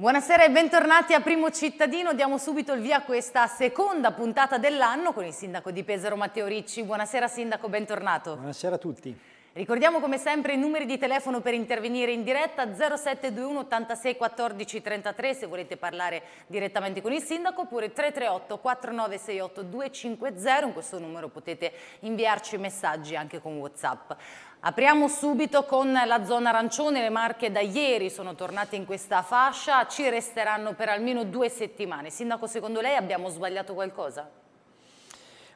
Buonasera e bentornati a Primo Cittadino, diamo subito il via a questa seconda puntata dell'anno con il sindaco di Pesaro Matteo Ricci. Buonasera sindaco, bentornato. Buonasera a tutti. Ricordiamo come sempre i numeri di telefono per intervenire in diretta 0721 86 14 33 se volete parlare direttamente con il sindaco oppure 338 4968 250 in questo numero potete inviarci messaggi anche con Whatsapp. Apriamo subito con la zona arancione, le marche da ieri sono tornate in questa fascia, ci resteranno per almeno due settimane. Sindaco, secondo lei abbiamo sbagliato qualcosa?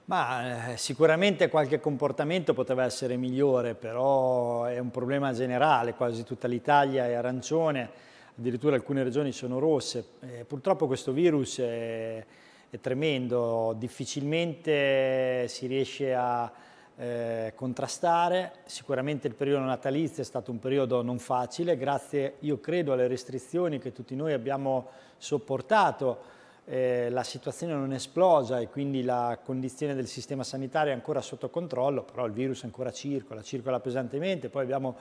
Ma eh, sicuramente qualche comportamento poteva essere migliore, però è un problema generale, quasi tutta l'Italia è arancione, addirittura alcune regioni sono rosse. Eh, purtroppo questo virus è, è tremendo, difficilmente si riesce a eh, contrastare. Sicuramente il periodo natalizio è stato un periodo non facile, grazie, io credo, alle restrizioni che tutti noi abbiamo sopportato. Eh, la situazione non è esplosa e quindi la condizione del sistema sanitario è ancora sotto controllo, però il virus ancora circola, circola pesantemente, poi abbiamo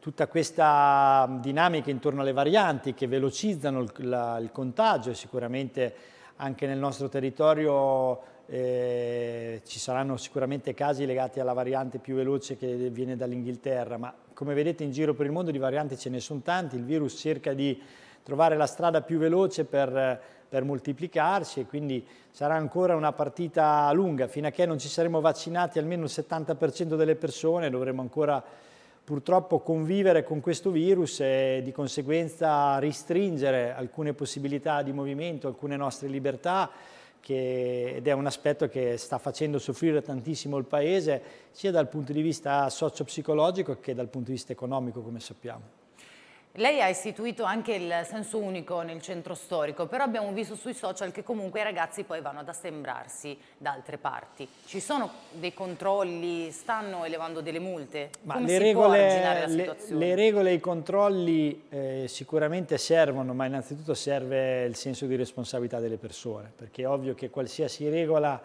tutta questa dinamica intorno alle varianti che velocizzano il, la, il contagio e sicuramente anche nel nostro territorio eh, ci saranno sicuramente casi legati alla variante più veloce che viene dall'Inghilterra, ma come vedete in giro per il mondo di varianti ce ne sono tanti, il virus cerca di trovare la strada più veloce per, per moltiplicarsi e quindi sarà ancora una partita lunga, fino a che non ci saremo vaccinati almeno il 70% delle persone dovremo ancora purtroppo convivere con questo virus e di conseguenza restringere alcune possibilità di movimento, alcune nostre libertà che, ed è un aspetto che sta facendo soffrire tantissimo il Paese sia dal punto di vista socio-psicologico che dal punto di vista economico come sappiamo. Lei ha istituito anche il senso unico nel centro storico, però abbiamo visto sui social che comunque i ragazzi poi vanno ad assembrarsi da altre parti. Ci sono dei controlli, stanno elevando delle multe? Ma Come le regole, le, le regole, e i controlli eh, sicuramente servono, ma innanzitutto serve il senso di responsabilità delle persone, perché è ovvio che qualsiasi regola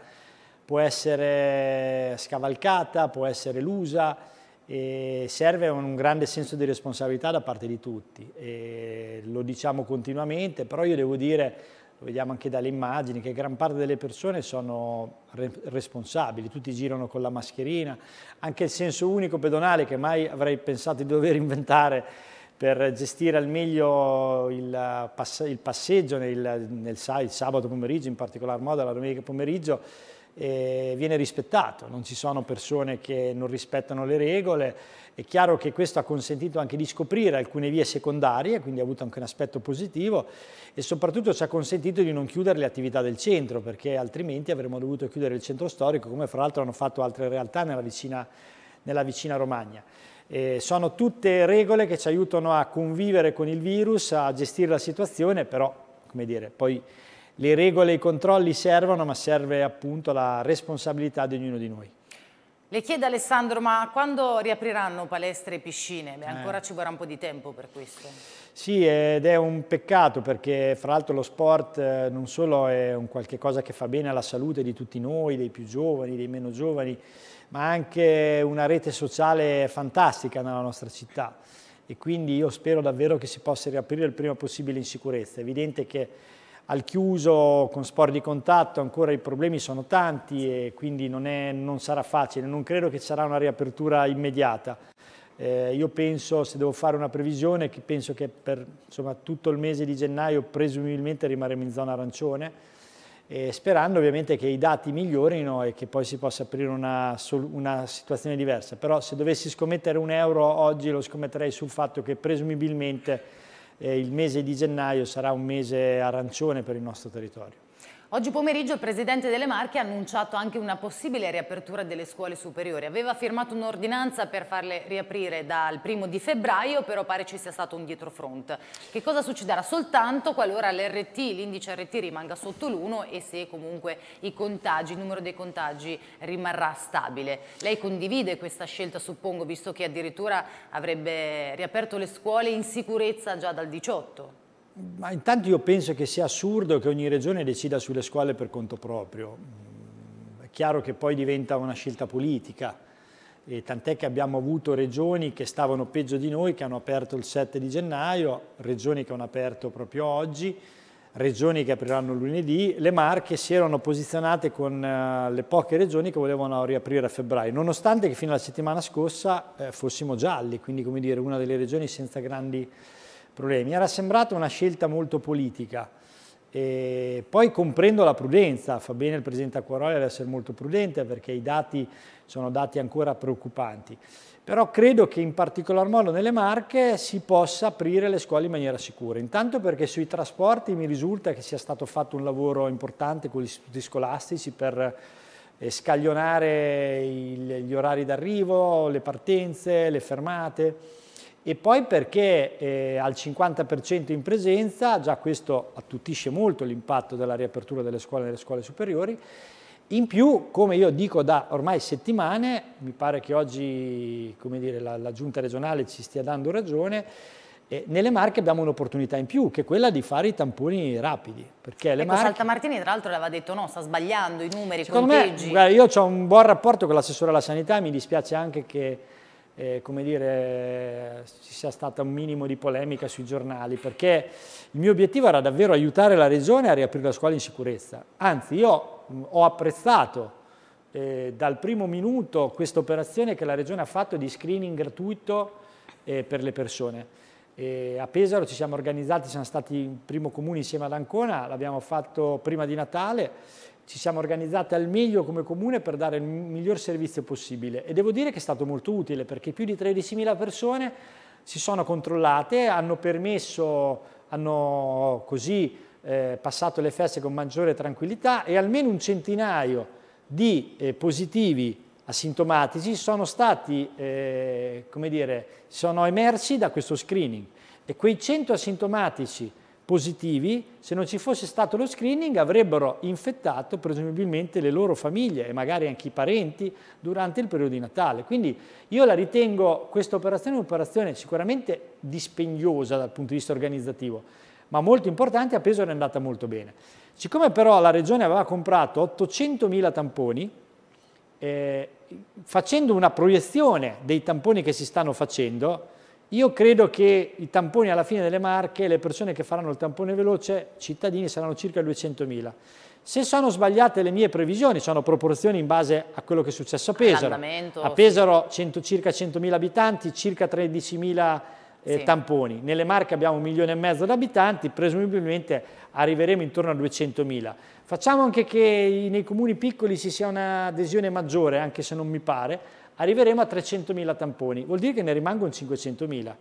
può essere scavalcata, può essere lusa, e serve un grande senso di responsabilità da parte di tutti, e lo diciamo continuamente, però io devo dire, lo vediamo anche dalle immagini, che gran parte delle persone sono re responsabili, tutti girano con la mascherina, anche il senso unico pedonale che mai avrei pensato di dover inventare per gestire al meglio il, pass il passeggio nel, nel, il sabato pomeriggio, in particolar modo la domenica pomeriggio, eh, viene rispettato, non ci sono persone che non rispettano le regole, è chiaro che questo ha consentito anche di scoprire alcune vie secondarie, quindi ha avuto anche un aspetto positivo e soprattutto ci ha consentito di non chiudere le attività del centro perché altrimenti avremmo dovuto chiudere il centro storico come fra l'altro hanno fatto altre realtà nella vicina, nella vicina Romagna. Eh, sono tutte regole che ci aiutano a convivere con il virus, a gestire la situazione, però come dire, poi le regole e i controlli servono, ma serve appunto la responsabilità di ognuno di noi. Le chiedo Alessandro, ma quando riapriranno palestre e piscine? Beh, ancora eh. ci vorrà un po' di tempo per questo. Sì, ed è un peccato perché fra l'altro lo sport eh, non solo è un qualche cosa che fa bene alla salute di tutti noi, dei più giovani, dei meno giovani, ma anche una rete sociale fantastica nella nostra città. E quindi io spero davvero che si possa riaprire il prima possibile in sicurezza. È evidente che al chiuso con sport di contatto ancora i problemi sono tanti e quindi non, è, non sarà facile, non credo che ci sarà una riapertura immediata. Eh, io penso, se devo fare una previsione, che penso che per insomma, tutto il mese di gennaio presumibilmente rimarremo in zona arancione, eh, sperando ovviamente che i dati migliorino e che poi si possa aprire una, una situazione diversa. Però se dovessi scommettere un euro oggi lo scommetterei sul fatto che presumibilmente il mese di gennaio sarà un mese arancione per il nostro territorio. Oggi pomeriggio il Presidente delle Marche ha annunciato anche una possibile riapertura delle scuole superiori. Aveva firmato un'ordinanza per farle riaprire dal primo di febbraio, però pare ci sia stato un dietrofront. Che cosa succederà? Soltanto qualora l'RT, l'indice RT rimanga sotto l'1 e se comunque contagi, il numero dei contagi rimarrà stabile. Lei condivide questa scelta, suppongo, visto che addirittura avrebbe riaperto le scuole in sicurezza già dal 18? Ma intanto io penso che sia assurdo che ogni regione decida sulle scuole per conto proprio. Mm, è chiaro che poi diventa una scelta politica, tant'è che abbiamo avuto regioni che stavano peggio di noi, che hanno aperto il 7 di gennaio, regioni che hanno aperto proprio oggi, regioni che apriranno lunedì, le Marche si erano posizionate con eh, le poche regioni che volevano riaprire a febbraio, nonostante che fino alla settimana scorsa eh, fossimo gialli, quindi come dire una delle regioni senza grandi problemi. Era sembrata una scelta molto politica. E poi comprendo la prudenza, fa bene il Presidente Acquaroli ad essere molto prudente perché i dati sono dati ancora preoccupanti. Però credo che in particolar modo nelle Marche si possa aprire le scuole in maniera sicura. Intanto perché sui trasporti mi risulta che sia stato fatto un lavoro importante con gli istituti scolastici per eh, scaglionare gli orari d'arrivo, le partenze, le fermate e poi perché eh, al 50% in presenza, già questo attutisce molto l'impatto della riapertura delle scuole nelle scuole superiori, in più, come io dico da ormai settimane, mi pare che oggi dire, la, la, giunta regionale ci stia dando ragione, eh, nelle Marche abbiamo un'opportunità in più, che è quella di fare i tamponi rapidi. Perché le ecco, Marche... Saltamartini tra l'altro l'aveva detto no, sta sbagliando i numeri, i conteggi. Me, guarda, io ho un buon rapporto con l'assessore alla sanità, mi dispiace anche che eh, come dire, ci sia stata un minimo di polemica sui giornali, perché il mio obiettivo era davvero aiutare la regione a riaprire la scuola in sicurezza. Anzi, io mm, ho apprezzato eh, dal primo minuto questa operazione che la regione ha fatto di screening gratuito eh, per le persone. E a Pesaro ci siamo organizzati, siamo stati in primo comune insieme ad Ancona, l'abbiamo fatto prima di Natale, ci siamo organizzati al meglio come comune per dare il miglior servizio possibile e devo dire che è stato molto utile perché più di 13.000 persone si sono controllate, hanno permesso, hanno così eh, passato le feste con maggiore tranquillità e almeno un centinaio di eh, positivi asintomatici sono stati, eh, come dire, sono emersi da questo screening e quei 100 asintomatici positivi, se non ci fosse stato lo screening avrebbero infettato presumibilmente le loro famiglie e magari anche i parenti durante il periodo di Natale. Quindi io la ritengo questa operazione un'operazione sicuramente dispendiosa dal punto di vista organizzativo, ma molto importante, a Pesaro è andata molto bene. Siccome però la regione aveva comprato 800.000 tamponi, eh, facendo una proiezione dei tamponi che si stanno facendo, io credo che i tamponi alla fine delle marche, le persone che faranno il tampone veloce, cittadini, saranno circa 200.000. Se sono sbagliate le mie previsioni, sono proporzioni in base a quello che è successo a Pesaro. A Pesaro sì. 100, circa 100.000 abitanti, circa 13.000 eh, sì. tamponi. Nelle Marche abbiamo un milione e mezzo di abitanti, presumibilmente arriveremo intorno a 200.000. Facciamo anche che nei comuni piccoli ci sia un'adesione maggiore, anche se non mi pare, arriveremo a 300.000 tamponi, vuol dire che ne rimangono 500.000.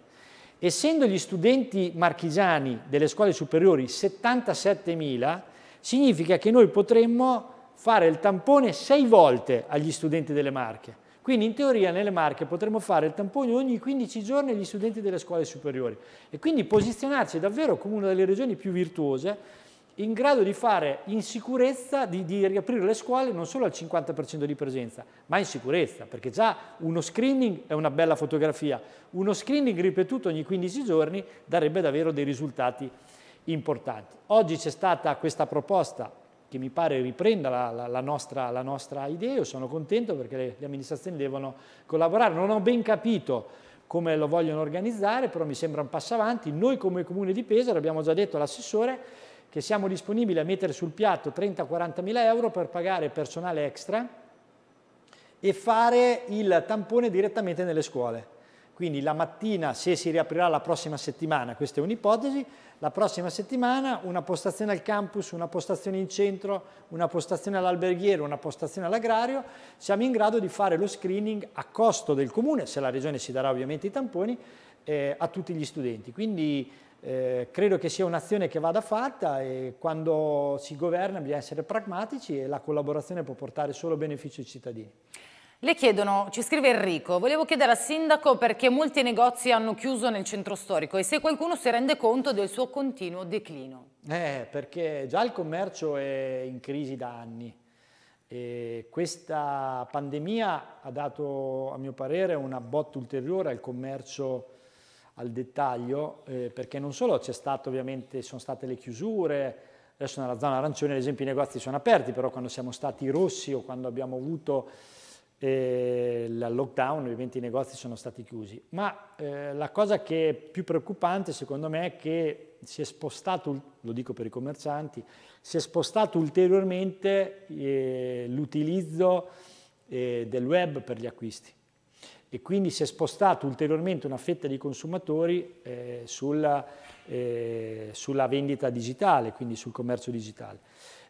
Essendo gli studenti marchigiani delle scuole superiori 77.000, significa che noi potremmo fare il tampone sei volte agli studenti delle Marche. Quindi in teoria nelle Marche potremmo fare il tampone ogni 15 giorni agli studenti delle scuole superiori e quindi posizionarci davvero come una delle regioni più virtuose in grado di fare in sicurezza, di, di riaprire le scuole non solo al 50% di presenza, ma in sicurezza, perché già uno screening è una bella fotografia, uno screening ripetuto ogni 15 giorni darebbe davvero dei risultati importanti. Oggi c'è stata questa proposta che mi pare riprenda la, la, la, nostra, la nostra, idea, io sono contento perché le, le amministrazioni devono collaborare, non ho ben capito come lo vogliono organizzare, però mi sembra un passo avanti. Noi come Comune di Pesaro abbiamo già detto all'assessore che siamo disponibili a mettere sul piatto 30-40 mila euro per pagare personale extra e fare il tampone direttamente nelle scuole. Quindi la mattina, se si riaprirà la prossima settimana, questa è un'ipotesi, la prossima settimana una postazione al campus, una postazione in centro, una postazione all'alberghiero, una postazione all'agrario, siamo in grado di fare lo screening a costo del comune, se la regione si darà ovviamente i tamponi, eh, a tutti gli studenti. Quindi eh, credo che sia un'azione che vada fatta e quando si governa bisogna essere pragmatici e la collaborazione può portare solo beneficio ai cittadini. Le chiedono, ci scrive Enrico, volevo chiedere al sindaco perché molti negozi hanno chiuso nel centro storico e se qualcuno si rende conto del suo continuo declino. Eh, perché già il commercio è in crisi da anni e questa pandemia ha dato, a mio parere, una botta ulteriore al commercio al dettaglio, eh, perché non solo c'è stato ovviamente, sono state le chiusure, adesso nella zona arancione ad esempio i negozi sono aperti, però quando siamo stati rossi o quando abbiamo avuto eh, il lockdown ovviamente i negozi sono stati chiusi. Ma eh, la cosa che è più preoccupante secondo me è che si è spostato, lo dico per i commercianti, si è spostato ulteriormente eh, l'utilizzo eh, del web per gli acquisti e quindi si è spostato ulteriormente una fetta di consumatori eh, sulla, eh, sulla, vendita digitale, quindi sul commercio digitale.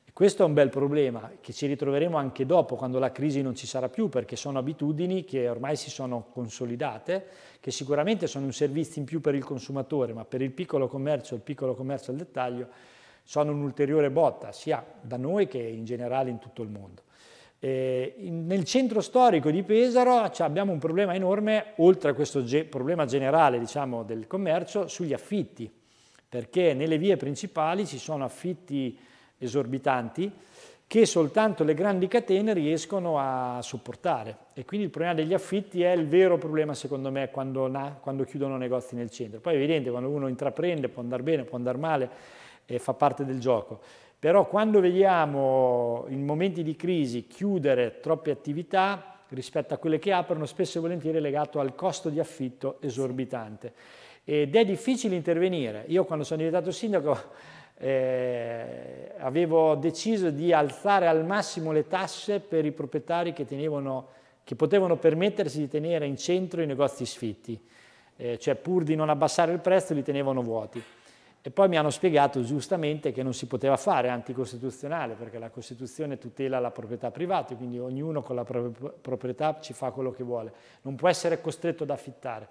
E questo è un bel problema che ci ritroveremo anche dopo, quando la crisi non ci sarà più, perché sono abitudini che ormai si sono consolidate, che sicuramente sono un servizio in più per il consumatore, ma per il piccolo commercio, il piccolo commercio al dettaglio, sono un'ulteriore botta, sia da noi che in generale in tutto il mondo. Eh, in, nel centro storico di Pesaro abbiamo un problema enorme, oltre a questo ge problema generale diciamo, del commercio, sugli affitti, perché nelle vie principali ci sono affitti esorbitanti che soltanto le grandi catene riescono a sopportare. E quindi il problema degli affitti è il vero problema, secondo me, quando, quando chiudono negozi nel centro. Poi è evidente, quando uno intraprende può andare bene, può andare male, eh, fa parte del gioco. Però quando vediamo in momenti di crisi chiudere troppe attività rispetto a quelle che aprono, spesso e volentieri è legato al costo di affitto esorbitante. Ed è difficile intervenire. Io quando sono diventato sindaco eh, avevo deciso di alzare al massimo le tasse per i proprietari che, tenevano, che potevano permettersi di tenere in centro i negozi sfitti, eh, cioè pur di non abbassare il prezzo li tenevano vuoti. E poi mi hanno spiegato giustamente che non si poteva fare, anticostituzionale, perché la Costituzione tutela la proprietà privata, quindi ognuno con la propria proprietà ci fa quello che vuole, non può essere costretto ad affittare.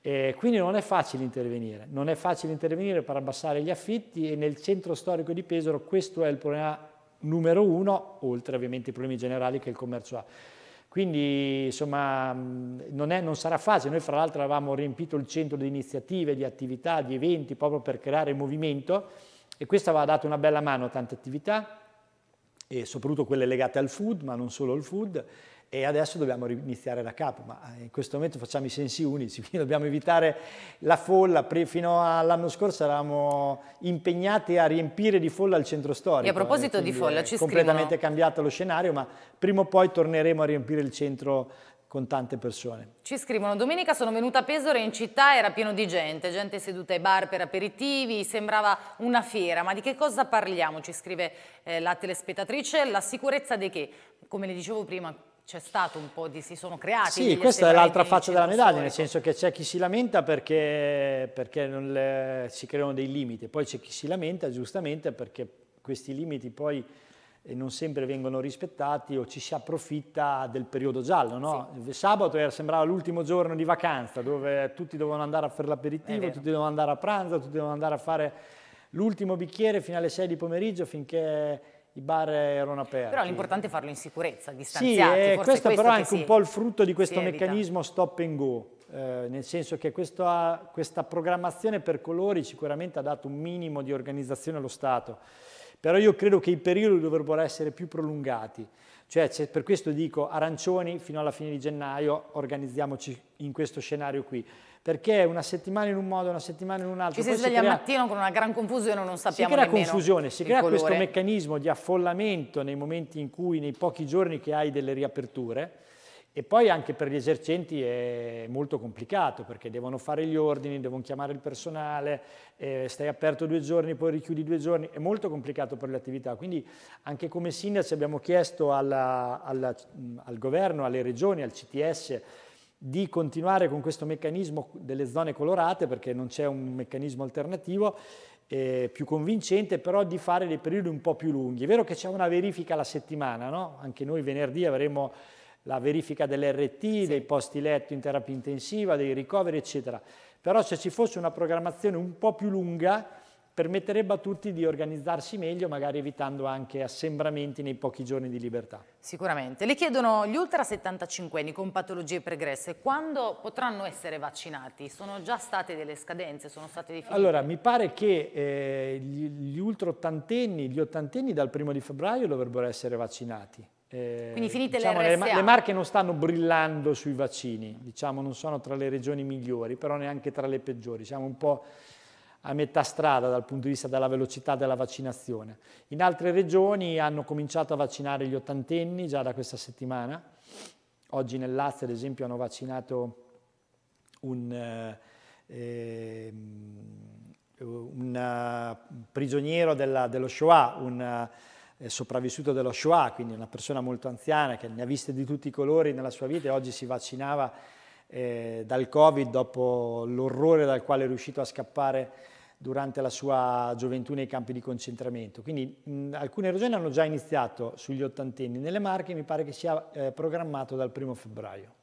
E quindi non è facile intervenire, non è facile intervenire per abbassare gli affitti e nel centro storico di Pesaro questo è il problema numero uno, oltre ovviamente ai problemi generali che il commercio ha. Quindi insomma non, è, non sarà facile, noi fra l'altro avevamo riempito il centro di iniziative, di attività, di eventi proprio per creare movimento e questa aveva dato una bella mano a tante attività, e soprattutto quelle legate al food, ma non solo al food, e adesso dobbiamo iniziare da capo, ma eh, in questo momento facciamo i sensi unici, quindi dobbiamo evitare la folla. Fino all'anno scorso eravamo impegnati a riempire di folla il centro storico. E a proposito eh, di folla, ci scrivono... È completamente cambiato lo scenario, ma prima o poi torneremo a riempire il centro con tante persone. Ci scrivono, domenica sono venuta a Pesore in città, era pieno di gente, gente seduta ai bar per aperitivi, sembrava una fiera, ma di che cosa parliamo? Ci scrive eh, la telespettatrice, la sicurezza di che? Come le dicevo prima, c'è stato un po' di... si sono creati... Sì, questa è l'altra faccia della medaglia, storico. nel senso che c'è chi si lamenta perché, perché le, si creano dei limiti, poi c'è chi si lamenta giustamente perché questi limiti poi eh, non sempre vengono rispettati o ci si approfitta del periodo giallo. No? Sì. Sabato era, sembrava l'ultimo giorno di vacanza dove tutti dovevano andare a fare l'aperitivo, tutti dovevano andare a pranzo, tutti dovevano andare a fare l'ultimo bicchiere fino alle 6 di pomeriggio finché i bar erano aperti. Però l'importante è farlo in sicurezza, distanziati. Sì, eh, questo, è però è anche un po' il frutto di questo meccanismo stop and go, eh, nel senso che questa, questa programmazione per colori sicuramente ha dato un minimo di organizzazione allo Stato, però io credo che i periodi dovrebbero essere più prolungati. Cioè, per questo dico arancioni fino alla fine di gennaio, organizziamoci in questo scenario qui. Perché una settimana in un modo, una settimana in un altro. Ci si sveglia al mattino con una gran confusione, non sappiamo Si crea confusione, si crea colore. questo meccanismo di affollamento nei momenti in cui, nei pochi giorni che hai delle riaperture, e poi anche per gli esercenti è molto complicato perché devono fare gli ordini, devono chiamare il personale, eh, stai aperto due giorni, poi richiudi due giorni, è molto complicato per le attività. Quindi anche come sindaci abbiamo chiesto alla, alla, al governo, alle regioni, al CTS di continuare con questo meccanismo delle zone colorate perché non c'è un meccanismo alternativo eh, più convincente, però di fare dei periodi un po' più lunghi. È vero che c'è una verifica alla settimana, no? anche noi venerdì avremo la verifica dell'RT, sì. dei posti letto in terapia intensiva, dei ricoveri, eccetera. Però se ci fosse una programmazione un po' più lunga, permetterebbe a tutti di organizzarsi meglio, magari evitando anche assembramenti nei pochi giorni di libertà. Sicuramente. Le chiedono gli ultra 75 anni con patologie pregresse, quando potranno essere vaccinati? Sono già state delle scadenze, sono state definite? Allora, mi pare che eh, gli, gli ultra ottantenni, gli ottantenni dal primo di febbraio dovrebbero essere vaccinati. Eh, Quindi finite diciamo, le, le Marche non stanno brillando sui vaccini, diciamo, non sono tra le regioni migliori, però neanche tra le peggiori, siamo un po' a metà strada dal punto di vista della velocità della vaccinazione. In altre regioni hanno cominciato a vaccinare gli ottantenni già da questa settimana, oggi nel Lazio ad esempio hanno vaccinato un, ehm, eh, un eh, prigioniero della, dello Shoah, un sopravvissuto dello Shoah, quindi una persona molto anziana che ne ha viste di tutti i colori nella sua vita e oggi si vaccinava eh, dal Covid dopo l'orrore dal quale è riuscito a scappare durante la sua gioventù nei campi di concentramento. Quindi mh, alcune regioni hanno già iniziato sugli ottantenni, nelle Marche mi pare che sia eh, programmato dal primo febbraio.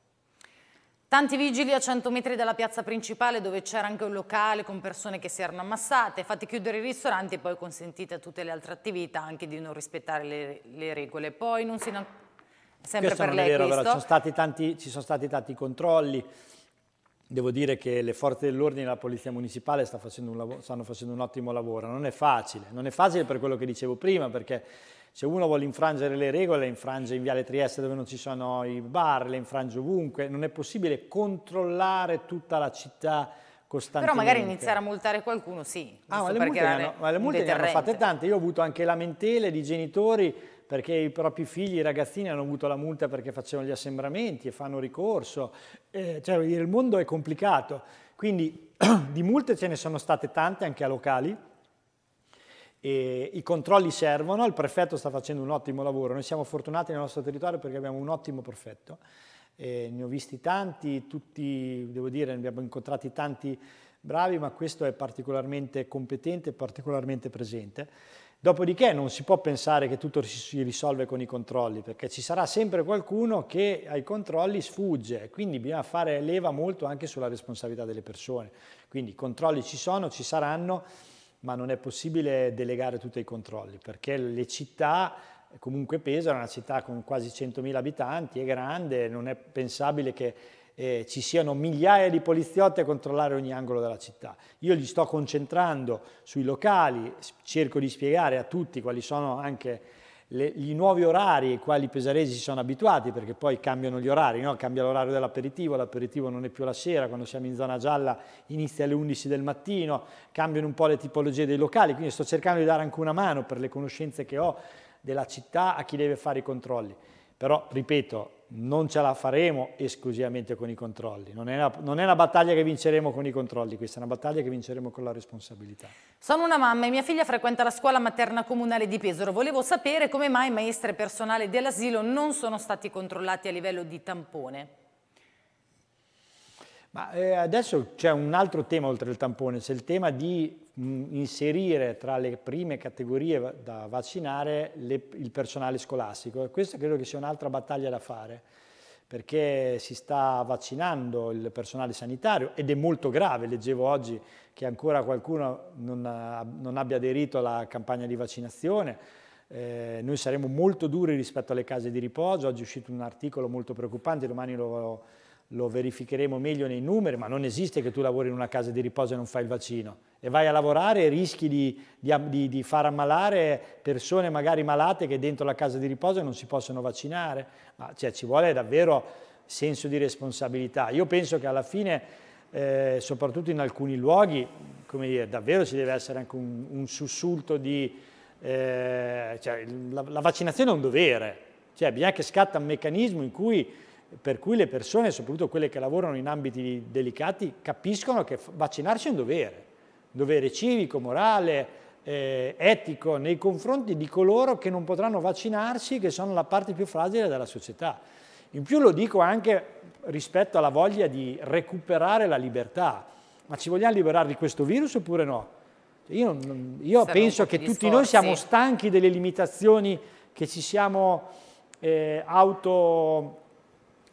Tanti vigili a 100 metri dalla piazza principale dove c'era anche un locale con persone che si erano ammassate, fate chiudere i ristoranti e poi consentite a tutte le altre attività anche di non rispettare le, le regole. Poi non si... Sempre questo per lei vero, questo. Sono stati tanti, ci sono stati tanti controlli, devo dire che le forze dell'ordine e la polizia municipale sta facendo stanno facendo un ottimo lavoro, non è facile, non è facile per quello che dicevo prima perché se uno vuole infrangere le regole, le infrange in Viale Trieste dove non ci sono i bar, le infrange ovunque, non è possibile controllare tutta la città costantemente. però magari iniziare a multare qualcuno, sì. Ah, ma le, multe hanno, ma le multe ne hanno fatte tante. Io ho avuto anche lamentele di genitori perché i propri figli, i ragazzini hanno avuto la multa perché facevano gli assembramenti e fanno ricorso. Eh, cioè, il mondo è complicato. Quindi di multe ce ne sono state tante anche a locali e I controlli servono, il prefetto sta facendo un ottimo lavoro, noi siamo fortunati nel nostro territorio perché abbiamo un ottimo prefetto, eh, ne ho visti tanti, tutti, devo dire, ne abbiamo incontrati tanti bravi, ma questo è particolarmente competente particolarmente presente. Dopodiché non si può pensare che tutto si risolve con i controlli, perché ci sarà sempre qualcuno che ai controlli sfugge, quindi bisogna fare leva molto anche sulla responsabilità delle persone. Quindi i controlli ci sono, ci saranno, ma non è possibile delegare tutti i controlli perché le città comunque pesano, è una città con quasi 100.000 abitanti, è grande, non è pensabile che eh, ci siano migliaia di poliziotti a controllare ogni angolo della città. Io li sto concentrando sui locali, cerco di spiegare a tutti quali sono anche le, i nuovi orari ai quali i pesaresi si sono abituati, perché poi cambiano gli orari, no? cambia l'orario dell'aperitivo, l'aperitivo non è più la sera, quando siamo in zona gialla inizia alle 11 del mattino, cambiano un po' le tipologie dei locali, quindi sto cercando di dare anche una mano per le conoscenze che ho della città a chi deve fare i controlli. Però, ripeto, non ce la faremo esclusivamente con i controlli, non è, una, non è, una, battaglia che vinceremo con i controlli, questa è una battaglia che vinceremo con la responsabilità. Sono una mamma e mia figlia frequenta la scuola materna comunale di Pesaro, volevo sapere come mai maestre e personale dell'asilo non sono stati controllati a livello di tampone. Ma eh, adesso c'è un altro tema oltre al tampone, c'è il tema di mh, inserire tra le prime categorie da vaccinare le, il personale scolastico questa credo che sia un'altra battaglia da fare perché si sta vaccinando il personale sanitario ed è molto grave, leggevo oggi che ancora qualcuno non, eh, non abbia aderito alla campagna di vaccinazione, eh, noi saremo molto duri rispetto alle case di riposo, oggi è uscito un articolo molto preoccupante, domani lo lo verificheremo meglio nei numeri, ma non esiste che tu lavori in una casa di riposo e non fai il vaccino. E vai a lavorare e rischi di, di, di, far ammalare persone magari malate che dentro la casa di riposo non si possono vaccinare. Ma cioè, ci vuole davvero senso di responsabilità. Io penso che alla fine, eh, soprattutto in alcuni luoghi, dire, davvero ci deve essere anche un, un sussulto di... Eh, cioè, la, la, vaccinazione è un dovere, cioè, bisogna che scatta un meccanismo in cui per cui le persone, soprattutto quelle che lavorano in ambiti delicati, capiscono che vaccinarsi è un dovere, un dovere civico, morale, eh, etico nei confronti di coloro che non potranno vaccinarsi, che sono la parte più fragile della società. In più lo dico anche rispetto alla voglia di recuperare la libertà, ma ci vogliamo liberare di questo virus oppure no? Cioè, io, io penso che tutti sforzi. noi siamo stanchi delle limitazioni che ci siamo eh, auto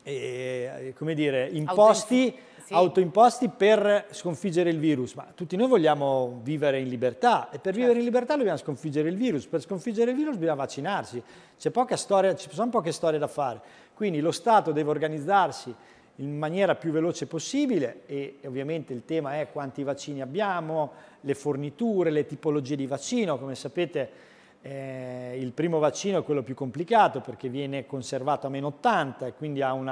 eh, come dire, imposti, Auto, sì. autoimposti per sconfiggere il virus, ma tutti noi vogliamo vivere in libertà e per certo. vivere in certo. libertà dobbiamo sconfiggere il virus, per sconfiggere il virus bisogna vaccinarsi, C'è poca storia, ci sono poche storie da fare, quindi lo Stato deve organizzarsi in maniera più veloce possibile e ovviamente il tema è quanti vaccini abbiamo, le forniture, le tipologie di vaccino, come sapete eh, il primo vaccino è quello più complicato perché viene conservato a meno 80 e quindi ha mm,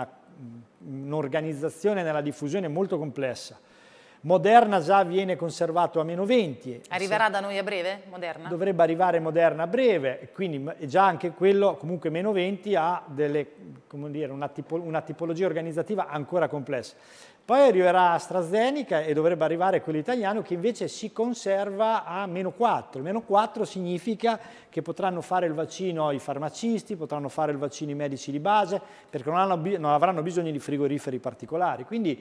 un'organizzazione nella diffusione molto complessa. Moderna già viene conservato a meno 20. Arriverà da noi a breve Moderna? Dovrebbe arrivare Moderna a breve, quindi già anche quello, comunque meno 20, ha delle, dire, una, tipo, una tipologia organizzativa ancora complessa. Poi arriverà AstraZeneca e dovrebbe arrivare quello italiano che invece si conserva a meno 4. Meno 4 significa che potranno fare il vaccino i farmacisti, potranno fare il vaccino i medici di base, perché non, hanno, non avranno bisogno di frigoriferi particolari. Quindi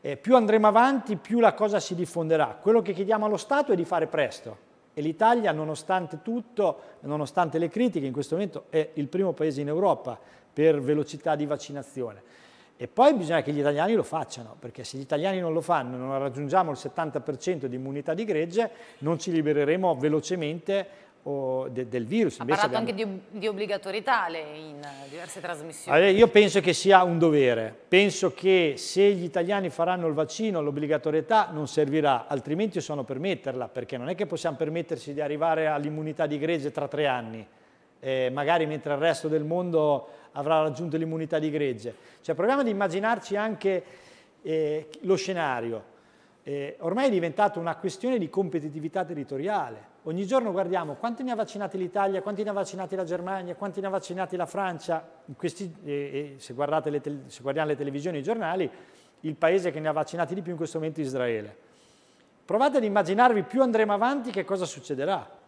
eh, più andremo avanti, più la cosa si diffonderà. Quello che chiediamo allo Stato è di fare presto. E l'Italia, nonostante tutto, nonostante le critiche, in questo momento è il primo paese in Europa per velocità di vaccinazione. E poi bisogna che gli italiani lo facciano, perché se gli italiani non lo fanno, non raggiungiamo il 70% di immunità di gregge, non ci libereremo velocemente de, del virus. Ha parlato abbiamo... anche di, di obbligatorietà in diverse trasmissioni. Allora, io penso che sia un dovere, penso che se gli italiani faranno il vaccino l'obbligatorietà non servirà, altrimenti io sono per metterla, perché non è che possiamo permetterci di arrivare all'immunità di gregge tra tre anni, eh, magari mentre il resto del mondo avrà raggiunto l'immunità di gregge. Cioè proviamo ad immaginarci anche eh, lo scenario. Eh, ormai è diventata una questione di competitività territoriale. Ogni giorno guardiamo quanti ne ha vaccinati l'Italia, quanti ne ha vaccinati la Germania, quanti ne ha vaccinati la Francia. Questi, eh, eh se, le se guardiamo le televisioni e i giornali, il paese che ne ha vaccinati di più in questo momento è Israele. Provate ad immaginarvi più andremo avanti che cosa succederà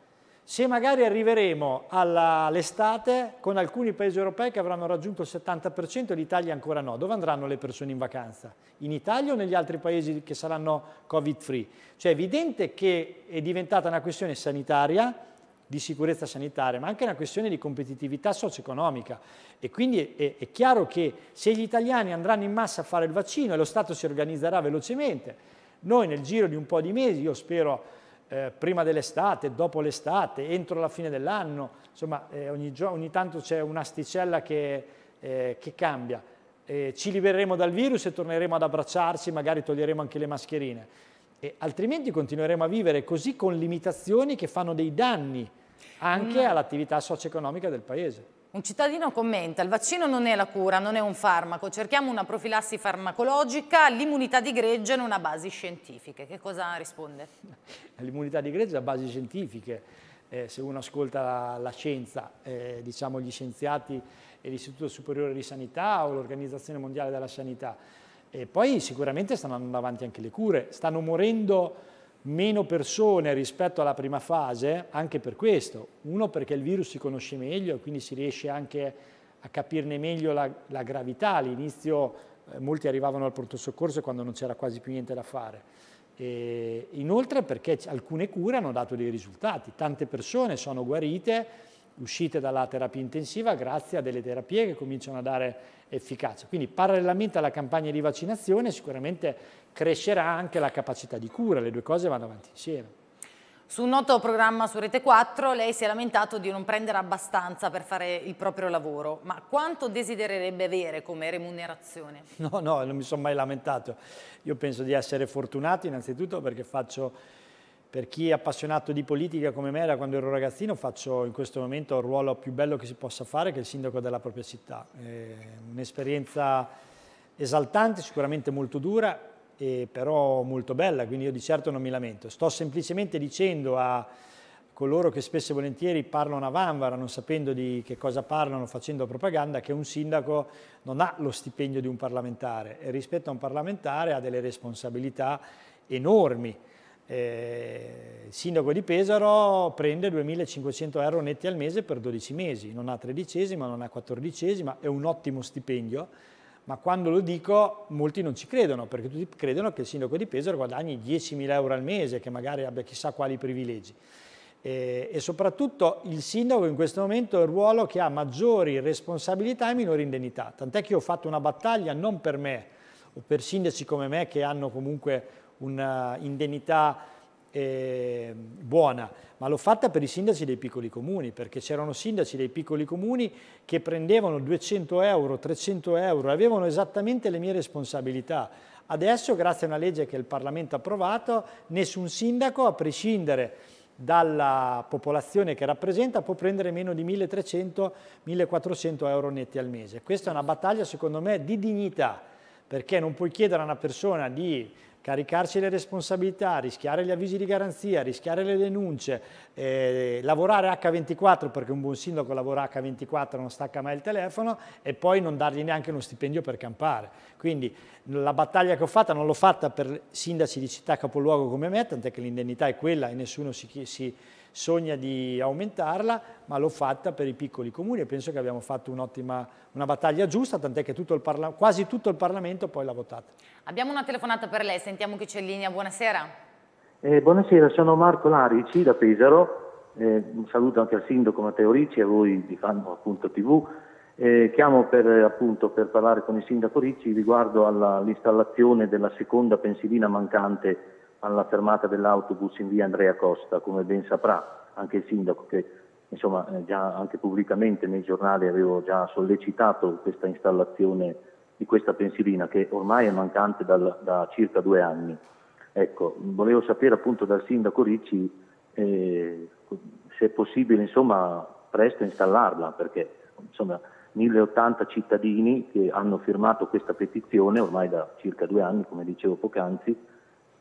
se magari arriveremo all'estate con alcuni paesi europei che avranno raggiunto il 70% e l'Italia ancora no, dove andranno le persone in vacanza? In Italia o negli altri paesi che saranno covid free? Cioè è evidente che è diventata una questione sanitaria, di sicurezza sanitaria, ma anche una questione di competitività socio-economica e quindi è, è chiaro che se gli italiani andranno in massa a fare il vaccino e lo Stato si organizzerà velocemente, noi nel giro di un po' di mesi, io spero eh, prima dell'estate, dopo l'estate, entro la fine dell'anno, insomma eh, ogni, ogni, tanto c'è un'asticella che, eh, che, cambia. ci libereremo dal virus e torneremo ad abbracciarci, magari toglieremo anche le mascherine, e altrimenti continueremo a vivere così con limitazioni che fanno dei danni anche all'attività socio-economica del Paese. Un cittadino commenta, il vaccino non è la cura, non è un farmaco, cerchiamo una profilassi farmacologica, l'immunità di greggio non ha basi scientifiche. Che cosa risponde? L'immunità di gregge ha basi scientifiche. Eh, se uno ascolta la, la scienza, eh, diciamo gli scienziati e l'Istituto Superiore di Sanità o l'Organizzazione Mondiale della Sanità, e eh, poi sicuramente stanno andando avanti anche le cure, stanno morendo meno persone rispetto alla prima fase, anche per questo. Uno perché il virus si conosce meglio, e quindi si riesce anche a capirne meglio la, la gravità. All'inizio eh, molti arrivavano al pronto soccorso quando non c'era quasi più niente da fare. E inoltre perché alcune cure hanno dato dei risultati, tante persone sono guarite uscite dalla terapia intensiva grazie a delle terapie che cominciano a dare efficacia. Quindi parallelamente alla campagna di vaccinazione sicuramente crescerà anche la capacità di cura, le due cose vanno avanti insieme. Su un noto programma su Rete 4 lei si è lamentato di non prendere abbastanza per fare il proprio lavoro, ma quanto desidererebbe avere come remunerazione? No, no, non mi sono mai lamentato. Io penso di essere fortunato innanzitutto perché faccio per chi è appassionato di politica come me da quando ero ragazzino faccio in questo momento il ruolo più bello che si possa fare che è il sindaco della propria città. Un'esperienza esaltante, sicuramente molto dura, però molto bella, quindi io di certo non mi lamento. Sto semplicemente dicendo a coloro che spesso e volentieri parlano a vanvara, non sapendo di che cosa parlano, facendo propaganda, che un sindaco non ha lo stipendio di un parlamentare e rispetto a un parlamentare ha delle responsabilità enormi eh, il sindaco di Pesaro prende 2.500 euro netti al mese per 12 mesi, non ha tredicesima, non ha quattordicesima, è un ottimo stipendio, ma quando lo dico molti non ci credono, perché tutti credono che il sindaco di Pesaro guadagni 10.000 euro al mese, che magari abbia chissà quali privilegi. E, eh, e soprattutto il sindaco in questo momento è il ruolo che ha maggiori responsabilità e minori indennità, tant'è che io ho fatto una battaglia non per me o per sindaci come me che hanno comunque un'indennità eh, buona, ma l'ho fatta per i sindaci dei piccoli comuni, perché c'erano sindaci dei piccoli comuni che prendevano 200 euro, 300 euro, avevano esattamente le mie responsabilità. Adesso, grazie a una legge che il Parlamento ha approvato, nessun sindaco, a prescindere dalla popolazione che rappresenta può prendere meno di 1.300-1.400 euro netti al mese. Questa è una battaglia secondo me di dignità, perché non puoi chiedere a una persona di caricarci le responsabilità, rischiare gli avvisi di garanzia, rischiare le denunce, eh, lavorare H24 perché un buon sindaco lavora H24, non stacca mai il telefono e poi non dargli neanche uno stipendio per campare. Quindi la battaglia che ho fatta non l'ho fatta per sindaci di città capoluogo come me, tant'è che l'indennità è quella e nessuno si, si sogna di aumentarla, ma l'ho fatta per i piccoli comuni e penso che abbiamo fatto un'ottima, una battaglia giusta, tant'è che tutto quasi tutto il Parlamento poi l'ha votata. Abbiamo una telefonata per lei, sentiamo chi c'è in linea, buonasera. Eh, buonasera, sono Marco Larici da Pesaro, eh, un saluto anche al sindaco Matteo Ricci e a voi di Fanno appunto TV. Eh, chiamo per, appunto, per, parlare con il sindaco Ricci riguardo all'installazione della seconda pensilina mancante alla fermata dell'autobus in via Andrea Costa, come ben saprà anche il sindaco che insomma, eh, già anche pubblicamente nei giornali avevo già sollecitato questa installazione di questa pensilina che ormai è mancante dal, da circa due anni. Ecco, volevo sapere appunto dal sindaco Ricci eh, se è possibile insomma, presto installarla perché insomma, 1080 cittadini che hanno firmato questa petizione ormai da circa due anni, come dicevo poc'anzi,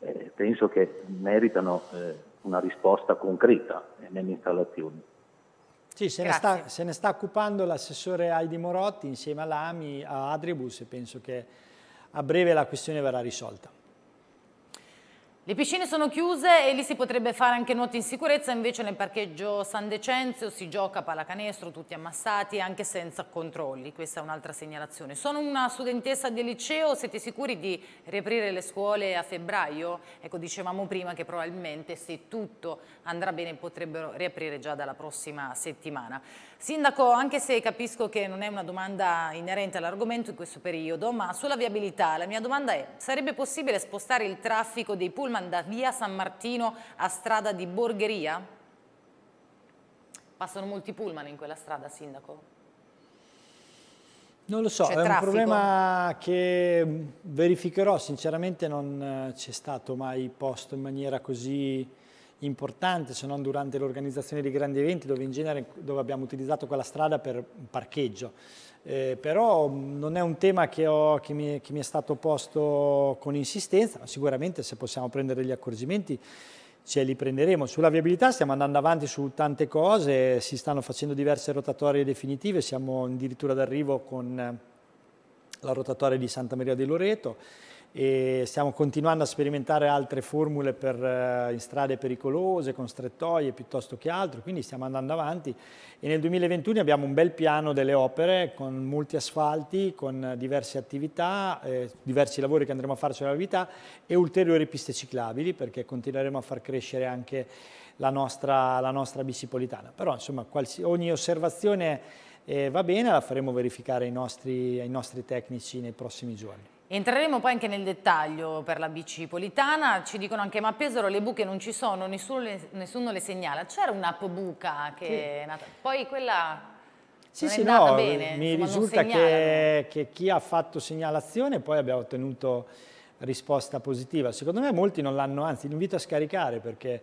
eh, penso che meritano eh, una risposta concreta nelle installazioni. Sì, se ne, sta, se ne, sta, occupando l'assessore Aldi Morotti insieme all'AMI, a Adribus e penso che a breve la questione verrà risolta. Le piscine sono chiuse e lì si potrebbe fare anche nuoto in sicurezza, invece nel parcheggio San Decenzio si gioca a pallacanestro, tutti ammassati, anche senza controlli. Questa è un'altra segnalazione. Sono una studentessa del liceo, siete sicuri di riaprire le scuole a febbraio? Ecco, dicevamo prima che probabilmente se tutto andrà bene potrebbero riaprire già dalla prossima settimana. Sindaco, anche se capisco che non è una domanda inerente all'argomento in questo periodo, ma sulla viabilità la mia domanda è, sarebbe possibile spostare il traffico dei pullman da via San Martino a strada di Borgheria? Passano molti pullman in quella strada, Sindaco? Non lo so, è un problema che verificherò, sinceramente non eh, c'è stato mai posto in maniera così importante, se non durante l'organizzazione di grandi eventi, dove in genere dove abbiamo utilizzato quella strada per un parcheggio. Eh, però mm, non è un tema che, ho, che, mi, che mi è stato posto con insistenza, ma sicuramente se possiamo prendere gli accorgimenti ce li prenderemo. Sulla viabilità stiamo andando avanti su tante cose, si stanno facendo diverse rotatorie definitive, siamo addirittura d'arrivo con la rotatoria di Santa Maria di Loreto, e stiamo continuando a sperimentare altre formule per, eh, in strade pericolose, con strettoie piuttosto che altro, quindi stiamo andando avanti e nel 2021 abbiamo un bel piano delle opere con molti asfalti, con diverse attività, eh, diversi lavori che andremo a fare sulla vita e ulteriori piste ciclabili perché continueremo a far crescere anche la nostra, la nostra bicipolitana. Però insomma ogni osservazione eh, va bene, la faremo verificare ai nostri, ai nostri tecnici nei prossimi giorni. Entreremo poi anche nel dettaglio per la bici politana, ci dicono anche ma a Pesaro le buche non ci sono, nessuno le, nessuno le segnala, c'era un'app buca che sì. è nata, poi quella sì, non sì, è andata no, bene, mi risulta che, che chi ha fatto segnalazione poi abbia ottenuto risposta positiva, secondo me molti non l'hanno, anzi l'invito a scaricare perché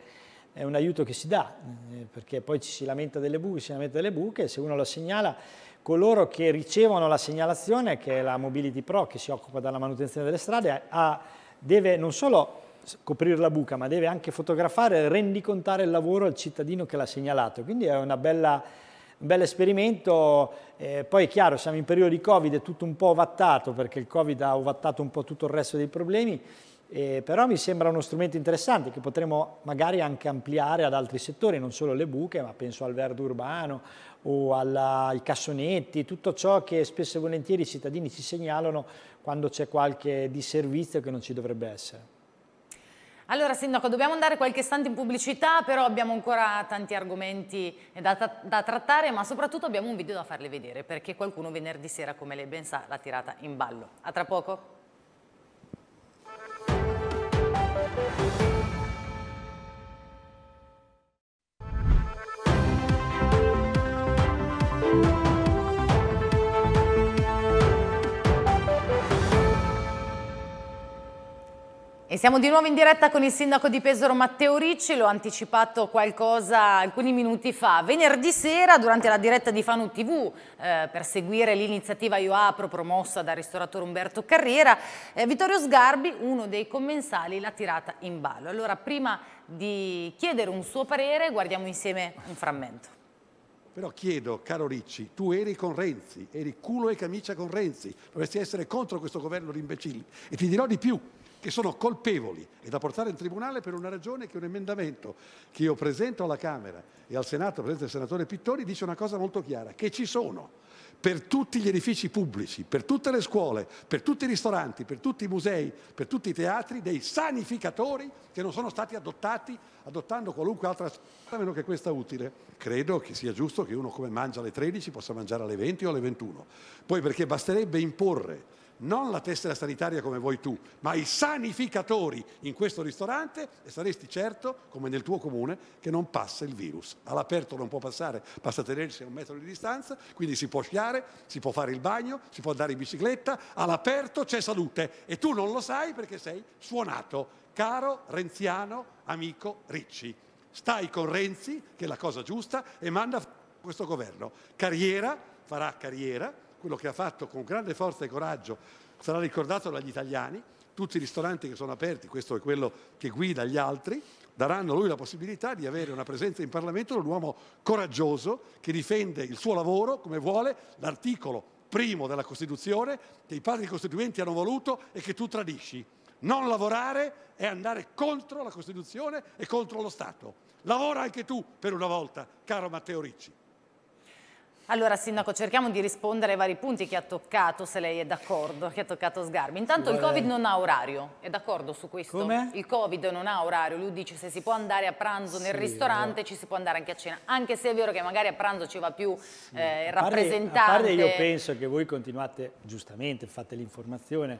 è un aiuto che si dà, eh, perché poi ci si lamenta delle buche, si lamenta delle buche, se uno lo segnala coloro che ricevono la segnalazione, che è la Mobility Pro che si occupa della manutenzione delle strade, ha, deve non solo coprire la buca, ma deve anche fotografare e rendicontare il lavoro al cittadino che l'ha segnalato. Quindi è bella, un bel esperimento, eh, poi è chiaro, siamo in periodo di Covid, è tutto un po' ovattato, perché il Covid ha ovattato un po' tutto il resto dei problemi, eh, però mi sembra uno strumento interessante che potremmo magari anche ampliare ad altri settori, non solo le buche, ma penso al verde urbano o alla, ai cassonetti, tutto ciò che spesso e volentieri i cittadini ci segnalano quando c'è qualche disservizio che non ci dovrebbe essere. Allora Sindaco, dobbiamo andare qualche istante in pubblicità, però abbiamo ancora tanti argomenti da, da, trattare, ma soprattutto abbiamo un video da farle vedere, perché qualcuno venerdì sera, come lei ben sa, l'ha tirata in ballo. A tra poco. E siamo di nuovo in diretta con il sindaco di Pesaro Matteo Ricci, l'ho anticipato qualcosa alcuni minuti fa. Venerdì sera durante la diretta di Fanu TV eh, per seguire l'iniziativa Io Apro promossa dal ristoratore Umberto Carriera, eh, Vittorio Sgarbi, uno dei commensali, l'ha tirata in ballo. Allora prima di chiedere un suo parere guardiamo insieme un frammento. Però chiedo, caro Ricci, tu eri con Renzi, eri culo e camicia con Renzi, dovresti essere contro questo governo di imbecilli e ti dirò di più che sono colpevoli e da portare in tribunale per una ragione che un emendamento che io presento alla Camera e al Senato, presente il senatore Pittori, dice una cosa molto chiara, che ci sono per tutti gli edifici pubblici, per tutte le scuole, per tutti i ristoranti, per tutti i musei, per tutti i teatri, dei sanificatori che non sono stati adottati adottando qualunque altra strada meno che questa utile. Credo che sia giusto che uno come mangia alle 13 possa mangiare alle 20 o alle 21. Poi perché basterebbe imporre non la tessera sanitaria come vuoi tu, ma i sanificatori in questo ristorante e saresti certo, come nel tuo comune, che non passa il virus. All'aperto non può passare, basta tenersi a un metro di distanza, quindi si può sciare, si può fare il bagno, si può andare in bicicletta, all'aperto c'è salute e tu non lo sai perché sei suonato. Caro renziano amico Ricci, stai con Renzi, che è la cosa giusta, e manda questo governo. Carriera, farà carriera quello che ha fatto con grande forza e coraggio sarà ricordato dagli italiani, tutti i ristoranti che sono aperti, questo è quello che guida gli altri, daranno a lui la possibilità di avere una presenza in Parlamento di un uomo coraggioso che difende il suo lavoro come vuole l'articolo primo della Costituzione che i padri costituenti hanno voluto e che tu tradisci. Non lavorare è andare contro la Costituzione e contro lo Stato. Lavora anche tu per una volta, caro Matteo Ricci. Allora Sindaco cerchiamo di rispondere ai vari punti che ha toccato, se lei è d'accordo, che ha toccato Sgarbi. Intanto Vuole... il Covid non ha orario, è d'accordo su questo? Come? Il Covid non ha orario, lui dice se si può andare a pranzo nel ristorante no. Eh. ci si può andare anche a cena, anche se è vero che magari a pranzo ci va più sì. eh, rappresentante. A parte, a parte io penso che voi continuate giustamente, fate l'informazione,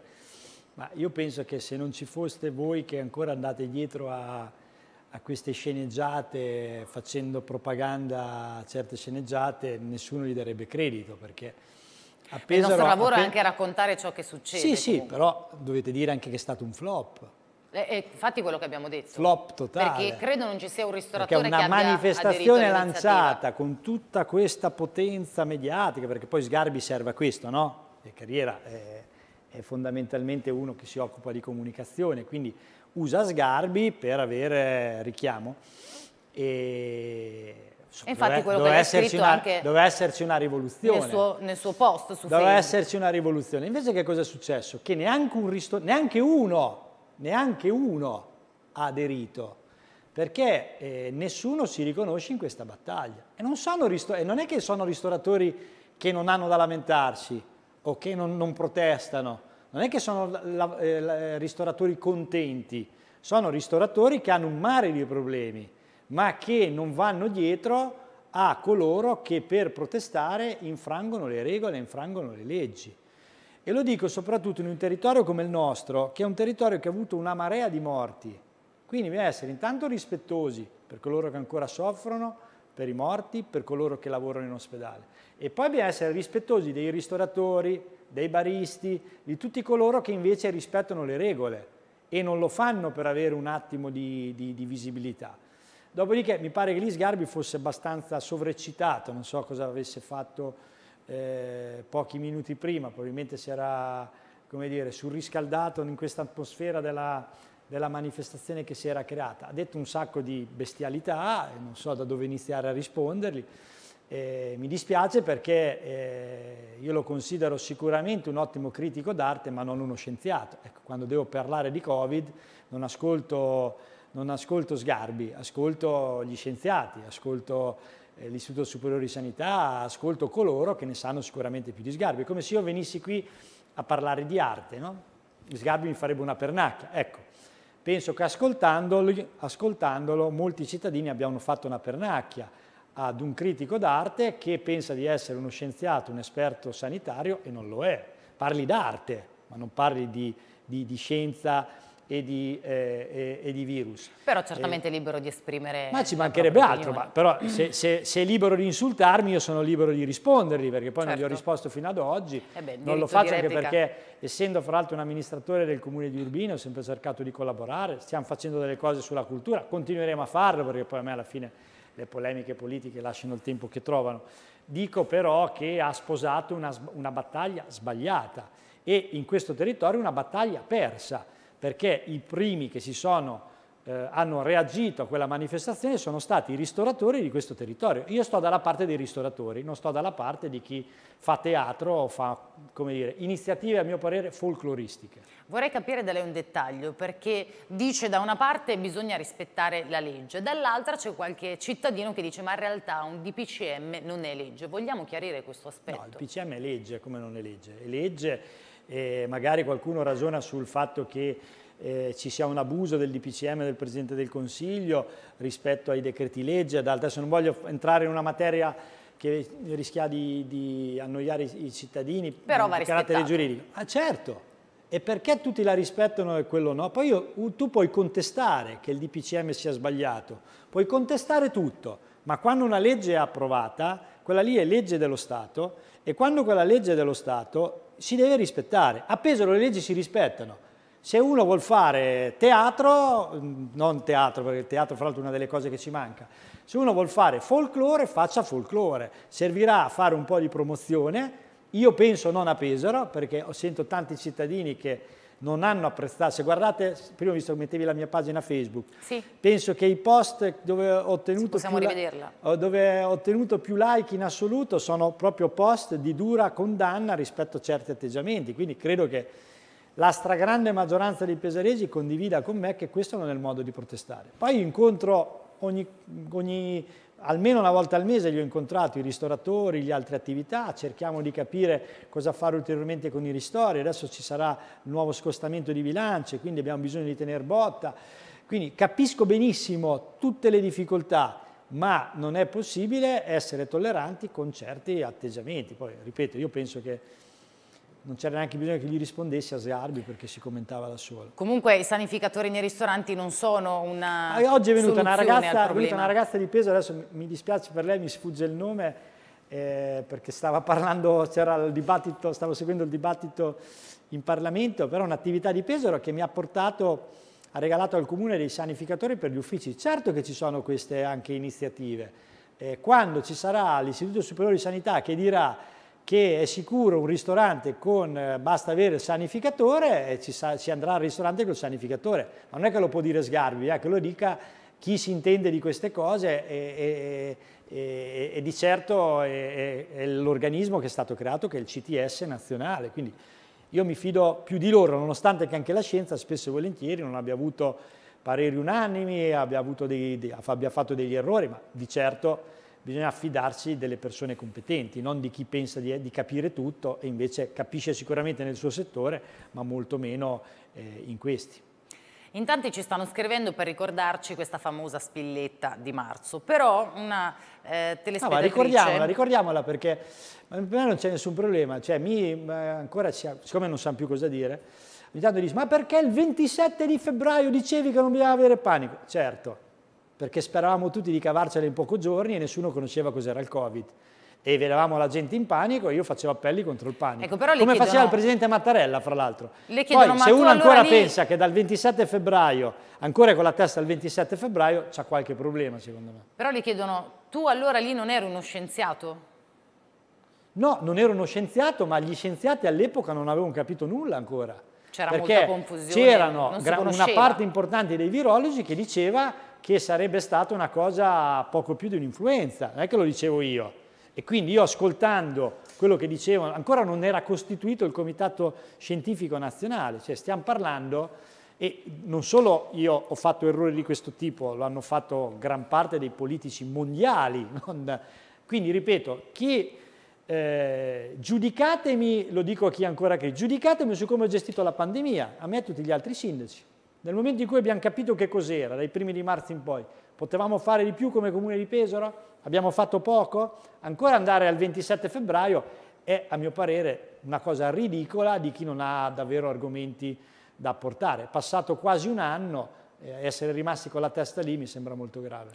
ma io penso che se non ci foste voi che ancora andate dietro a a queste sceneggiate facendo propaganda a certe sceneggiate nessuno gli darebbe credito perché a Pesaro, il nostro lavoro è anche raccontare ciò che succede sì comunque. sì però dovete dire anche che è stato un flop e, eh, e, eh, infatti quello che abbiamo detto flop totale perché credo non ci sia un ristoratore che è una manifestazione lanciata con tutta questa potenza mediatica perché poi Sgarbi serve a questo no? La carriera è, è fondamentalmente uno che si occupa di comunicazione quindi usa sgarbi per avere richiamo. E, insomma, infatti quello dove, che esserci una, anche doveva esserci una rivoluzione. Nel suo, nel suo post su Doveva esserci una rivoluzione. Invece che cosa è successo? Che neanche, un risto, neanche uno, neanche uno ha aderito perché eh, nessuno si riconosce in questa battaglia. E non, e non, è che sono ristoratori che non hanno da lamentarsi o che non, non protestano, non è che sono eh, la, eh, ristoratori contenti, sono ristoratori che hanno un mare di problemi, ma che non vanno dietro a coloro che per protestare infrangono le regole, infrangono le leggi. E lo dico soprattutto in un territorio come il nostro, che è un territorio che ha avuto una marea di morti. Quindi bisogna essere intanto rispettosi per coloro che ancora soffrono, per i morti, per coloro che lavorano in ospedale. E poi bisogna essere rispettosi dei ristoratori, dei baristi, di tutti coloro che invece rispettano le regole e non lo fanno per avere un attimo di, di, di visibilità. Dopodiché mi pare che lì Sgarbi fosse abbastanza sovreccitato, non so cosa avesse fatto eh, pochi minuti prima, probabilmente si era come dire, surriscaldato in questa atmosfera della, della manifestazione che si era creata. Ha detto un sacco di bestialità, non so da dove iniziare a rispondergli. Eh, mi dispiace perché eh, io lo considero sicuramente un ottimo critico d'arte, ma non uno scienziato. Ecco, quando devo parlare di Covid non ascolto, non ascolto Sgarbi, ascolto gli scienziati, ascolto eh, l'Istituto Superiore di Sanità, ascolto coloro che ne sanno sicuramente più di Sgarbi. È come se io venissi qui a parlare di arte, no? Sgarbi mi farebbe una pernacchia. Ecco, penso che ascoltandolo, ascoltandolo molti cittadini abbiano fatto una pernacchia ad un critico d'arte che pensa di essere uno scienziato, un esperto sanitario e non lo è. Parli d'arte, ma non parli di, di, di scienza e di, eh, e, e di, virus. Però eh, certamente eh, è libero di esprimere... Ma ci mancherebbe altro, ma, però se, se, se, è libero di insultarmi io sono libero di rispondergli, perché poi certo. non gli ho certo. risposto fino ad oggi. Eh beh, non lo faccio anche perché, essendo fra l'altro un amministratore del comune di Urbino, ho sempre cercato di collaborare, stiamo facendo delle cose sulla cultura, continueremo a farlo perché poi a me alla fine le polemiche politiche lasciano il tempo che trovano. Dico però che ha sposato una, una battaglia sbagliata e in questo territorio una battaglia persa, perché i primi che si sono eh, hanno reagito a quella manifestazione sono stati i ristoratori di questo territorio. Io sto dalla parte dei ristoratori, non sto dalla parte di chi fa teatro o fa dire, iniziative a mio parere folcloristiche. Vorrei capire da lei un dettaglio perché dice da una parte bisogna rispettare la legge, dall'altra c'è qualche cittadino che dice ma in realtà un DPCM non è legge. Vogliamo chiarire questo aspetto? No, il DPCM è legge come non è legge. È legge e magari qualcuno ragiona sul fatto che eh, ci sia un abuso del DPCM del Presidente del Consiglio rispetto ai decreti legge, ad altro. adesso non voglio entrare in una materia che rischia di, di annoiare i, cittadini Però di carattere giuridico. Ma ah, certo, e perché tutti la rispettano e quello no? Poi io, tu puoi contestare che il DPCM sia sbagliato, puoi contestare tutto, ma quando una legge è approvata, quella lì è legge dello Stato e quando quella legge è dello Stato si deve rispettare. A le leggi si rispettano, se uno vuole fare teatro, mm, non teatro, perché il teatro fra l'altro è una delle cose che ci manca, se uno vuole fare folklore, faccia folklore, servirà a fare un po' di promozione, io penso non a Pesaro, perché sento tanti cittadini che non hanno apprezzato, se guardate, prima ho visto che mettevi la mia pagina Facebook, sì. penso che i post dove ho, ottenuto più, dove ho ottenuto più like in assoluto sono proprio post di dura condanna rispetto a certi atteggiamenti, quindi credo che la stragrande maggioranza dei pesaresi condivida con me che questo non è il modo di protestare. Poi incontro ogni, ogni, almeno una volta al mese li ho incontrati, i ristoratori, le altre attività, cerchiamo di capire cosa fare ulteriormente con i ristori, adesso ci sarà un nuovo scostamento di bilance, quindi abbiamo bisogno di tenere botta. Quindi capisco benissimo tutte le difficoltà, ma non è possibile essere tolleranti con certi atteggiamenti. Poi, ripeto, io penso che non c'era neanche bisogno che gli rispondessi a Sgarbi perché si commentava da solo. Comunque i sanificatori nei ristoranti non sono una ah, Oggi è venuta, una ragazza, è venuta una ragazza, di peso, adesso mi dispiace per lei, mi sfugge il nome, eh, perché stava parlando, c'era il dibattito, stavo seguendo il dibattito in Parlamento, però un'attività di Pesaro che mi ha portato, ha regalato al Comune dei sanificatori per gli uffici. Certo che ci sono queste anche iniziative. Eh, quando ci sarà l'Istituto Superiore di Sanità che dirà che è sicuro un ristorante con, eh, basta avere il sanificatore e ci sa, si andrà al ristorante col sanificatore, ma non è che lo può dire Sgarbi, è eh, che lo dica chi si intende di queste cose e, e, e, e di certo è, è l'organismo che è stato creato che è il CTS nazionale, quindi io mi fido più di loro, nonostante che anche la scienza spesso e volentieri non abbia avuto pareri unanimi, abbia, dei, dei, abbia fatto degli errori, ma di certo bisogna affidarsi delle persone competenti, non di chi pensa di, di capire tutto e invece capisce sicuramente nel suo settore, ma molto meno eh, in questi. In tanti ci stanno scrivendo per ricordarci questa famosa spilletta di marzo, però una eh, telespettatrice... No, ricordiamola, ricordiamola perché per me non c'è nessun problema, cioè mi ancora, siccome non sanno più cosa dire, ogni tanto dice ma perché il 27 di febbraio dicevi che non bisogna avere panico? Certo, perché speravamo tutti di cavarcela in pochi giorni e nessuno conosceva cos'era il Covid e vedevamo la gente in panico e io facevo appelli contro il panico. Ecco, Come chiedono... faceva il presidente Mattarella, fra l'altro. Poi, se uno allora ancora lì... pensa che dal 27 febbraio, ancora con la testa al 27 febbraio, c'ha qualche problema, secondo me. Però le chiedono, tu allora lì non eri uno scienziato? No, non ero uno scienziato, ma gli scienziati all'epoca non avevano capito nulla ancora. C'era molta confusione. C'erano una parte importante dei virologi che diceva che sarebbe stata una cosa poco più di un'influenza, non è che lo dicevo io. E quindi io ascoltando quello che dicevano, ancora non era costituito il Comitato Scientifico Nazionale, cioè stiamo parlando e non solo io ho fatto errori di questo tipo, lo hanno fatto gran parte dei politici mondiali. Non... Quindi ripeto, chi, eh, giudicatemi, lo dico a chi ancora che, giudicatemi su come ho gestito la pandemia, a me e a tutti gli altri sindaci. Nel momento in cui abbiamo capito che cos'era, dai primi di marzo in poi, potevamo fare di più come comune di Pesaro? Abbiamo fatto poco? Ancora andare al 27 febbraio è, a mio parere, una cosa ridicola di chi non ha davvero argomenti da portare. Passato quasi un anno, eh, essere rimasti con la testa lì mi sembra molto grave.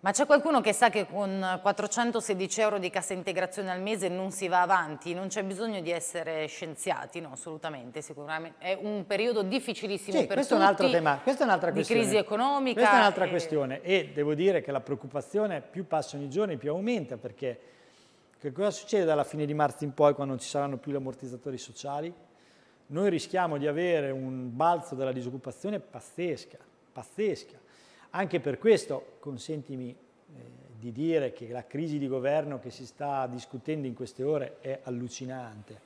Ma c'è qualcuno che sa che con 416 euro di cassa integrazione al mese non si va avanti, non c'è bisogno di essere scienziati, no assolutamente, sicuramente è un periodo difficilissimo sì, per questo tutti, è un altro tema, questa è un'altra questione. crisi economica. Questa è un'altra e... questione e devo dire che la preoccupazione più passano i giorni più aumenta perché che cosa succede dalla fine di marzo in poi quando non ci saranno più gli ammortizzatori sociali? Noi rischiamo di avere un balzo della disoccupazione pazzesca, pazzesca anche per questo consentimi eh, di dire che la crisi di governo che si sta discutendo in queste ore è allucinante,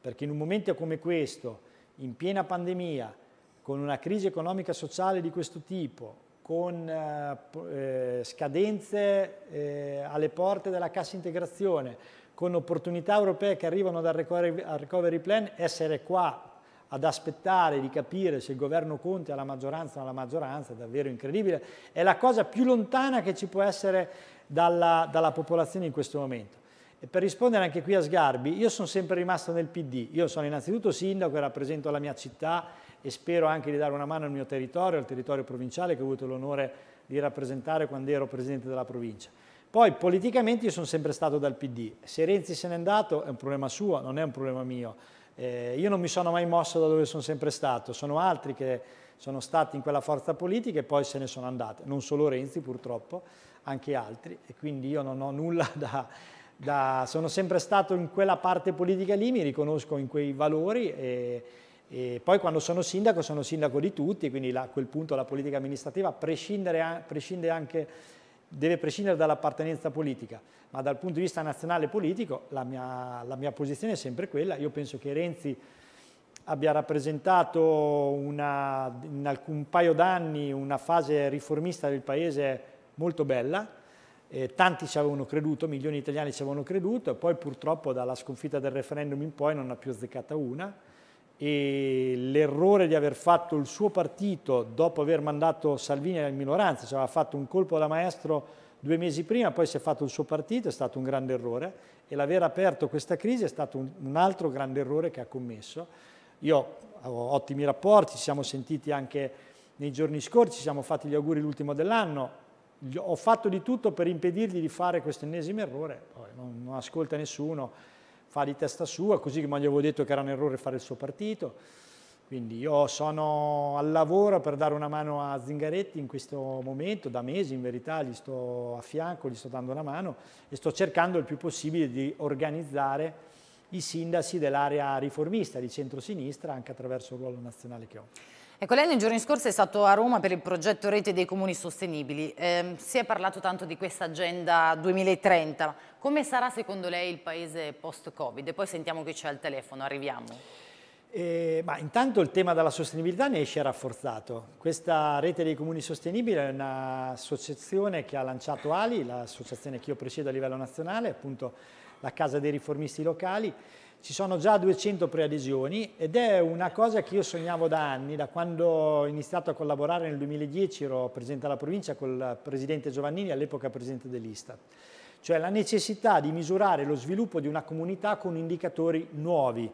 perché in un momento come questo, in piena pandemia, con una crisi economica e sociale di questo tipo, con eh, eh scadenze eh, alle porte della cassa integrazione, con opportunità europee che arrivano dal recovery, recovery plan, essere qua ad aspettare di capire se il governo Conte ha la maggioranza o non ha la maggioranza, è davvero incredibile, è la cosa più lontana che ci può essere dalla, dalla popolazione in questo momento. E per rispondere anche qui a Sgarbi, io sono sempre rimasto nel PD, io sono innanzitutto sindaco e rappresento la mia città e spero anche di dare una mano al mio territorio, al territorio provinciale che ho avuto l'onore di rappresentare quando ero presidente della provincia. Poi politicamente io sono sempre stato dal PD, se Renzi se n'è andato è un problema suo, non è un problema mio. Eh, io non mi sono mai mosso da dove sono sempre stato, sono altri che sono stati in quella forza politica e poi se ne sono andate, non solo Renzi purtroppo, anche altri, e quindi io non ho nulla da, da, sono sempre stato in quella parte politica lì, mi riconosco in quei valori e, e poi quando sono sindaco sono sindaco di tutti, quindi a quel punto la politica amministrativa prescinde anche deve prescindere dall'appartenenza politica, ma dal punto di vista nazionale politico la mia, la mia posizione è sempre quella. Io penso che Renzi abbia rappresentato una, in alcun paio d'anni una fase riformista del Paese molto bella, eh, tanti ci avevano creduto, milioni di italiani ci avevano creduto, e poi purtroppo dalla sconfitta del referendum in poi non ha più azzeccata una, e l'errore di aver fatto il suo partito dopo aver mandato Salvini in minoranza, cioè aveva fatto un colpo da maestro due mesi prima, poi si è fatto il suo partito, è stato un grande errore e l'aver aperto questa crisi è stato un, un altro grande errore che ha commesso. Io ho ottimi rapporti, ci siamo sentiti anche nei giorni scorsi, ci siamo fatti gli auguri l'ultimo dell'anno, ho fatto di tutto per impedirgli di fare questo ennesimo errore, non, non ascolta nessuno, fa di testa sua, così come gli avevo detto che era un errore fare il suo partito. Quindi io sono al lavoro per dare una mano a Zingaretti in questo momento, da mesi in verità, gli sto a fianco, gli sto dando una mano e sto cercando il più possibile di organizzare i sindaci dell'area riformista di centrosinistra anche attraverso il ruolo nazionale che ho. Ecco, lei nei giorni scorsi è stato a Roma per il progetto Rete dei Comuni Sostenibili. Eh, si è parlato tanto di questa agenda 2030. Come sarà secondo lei il paese post-Covid? poi sentiamo chi c'è al telefono, arriviamo. Eh, ma intanto il tema della sostenibilità ne esce rafforzato. Questa rete dei comuni sostenibili è un'associazione che ha lanciato Ali, l'associazione che io presiedo a livello nazionale, appunto la Casa dei Riformisti Locali, ci sono già 200 preadesioni ed è una cosa che io sognavo da anni, da quando ho iniziato a collaborare nel 2010 ero presidente alla provincia col presidente Giovannini, all'epoca presidente dell'Istat. Cioè la necessità di misurare lo sviluppo di una comunità con indicatori nuovi,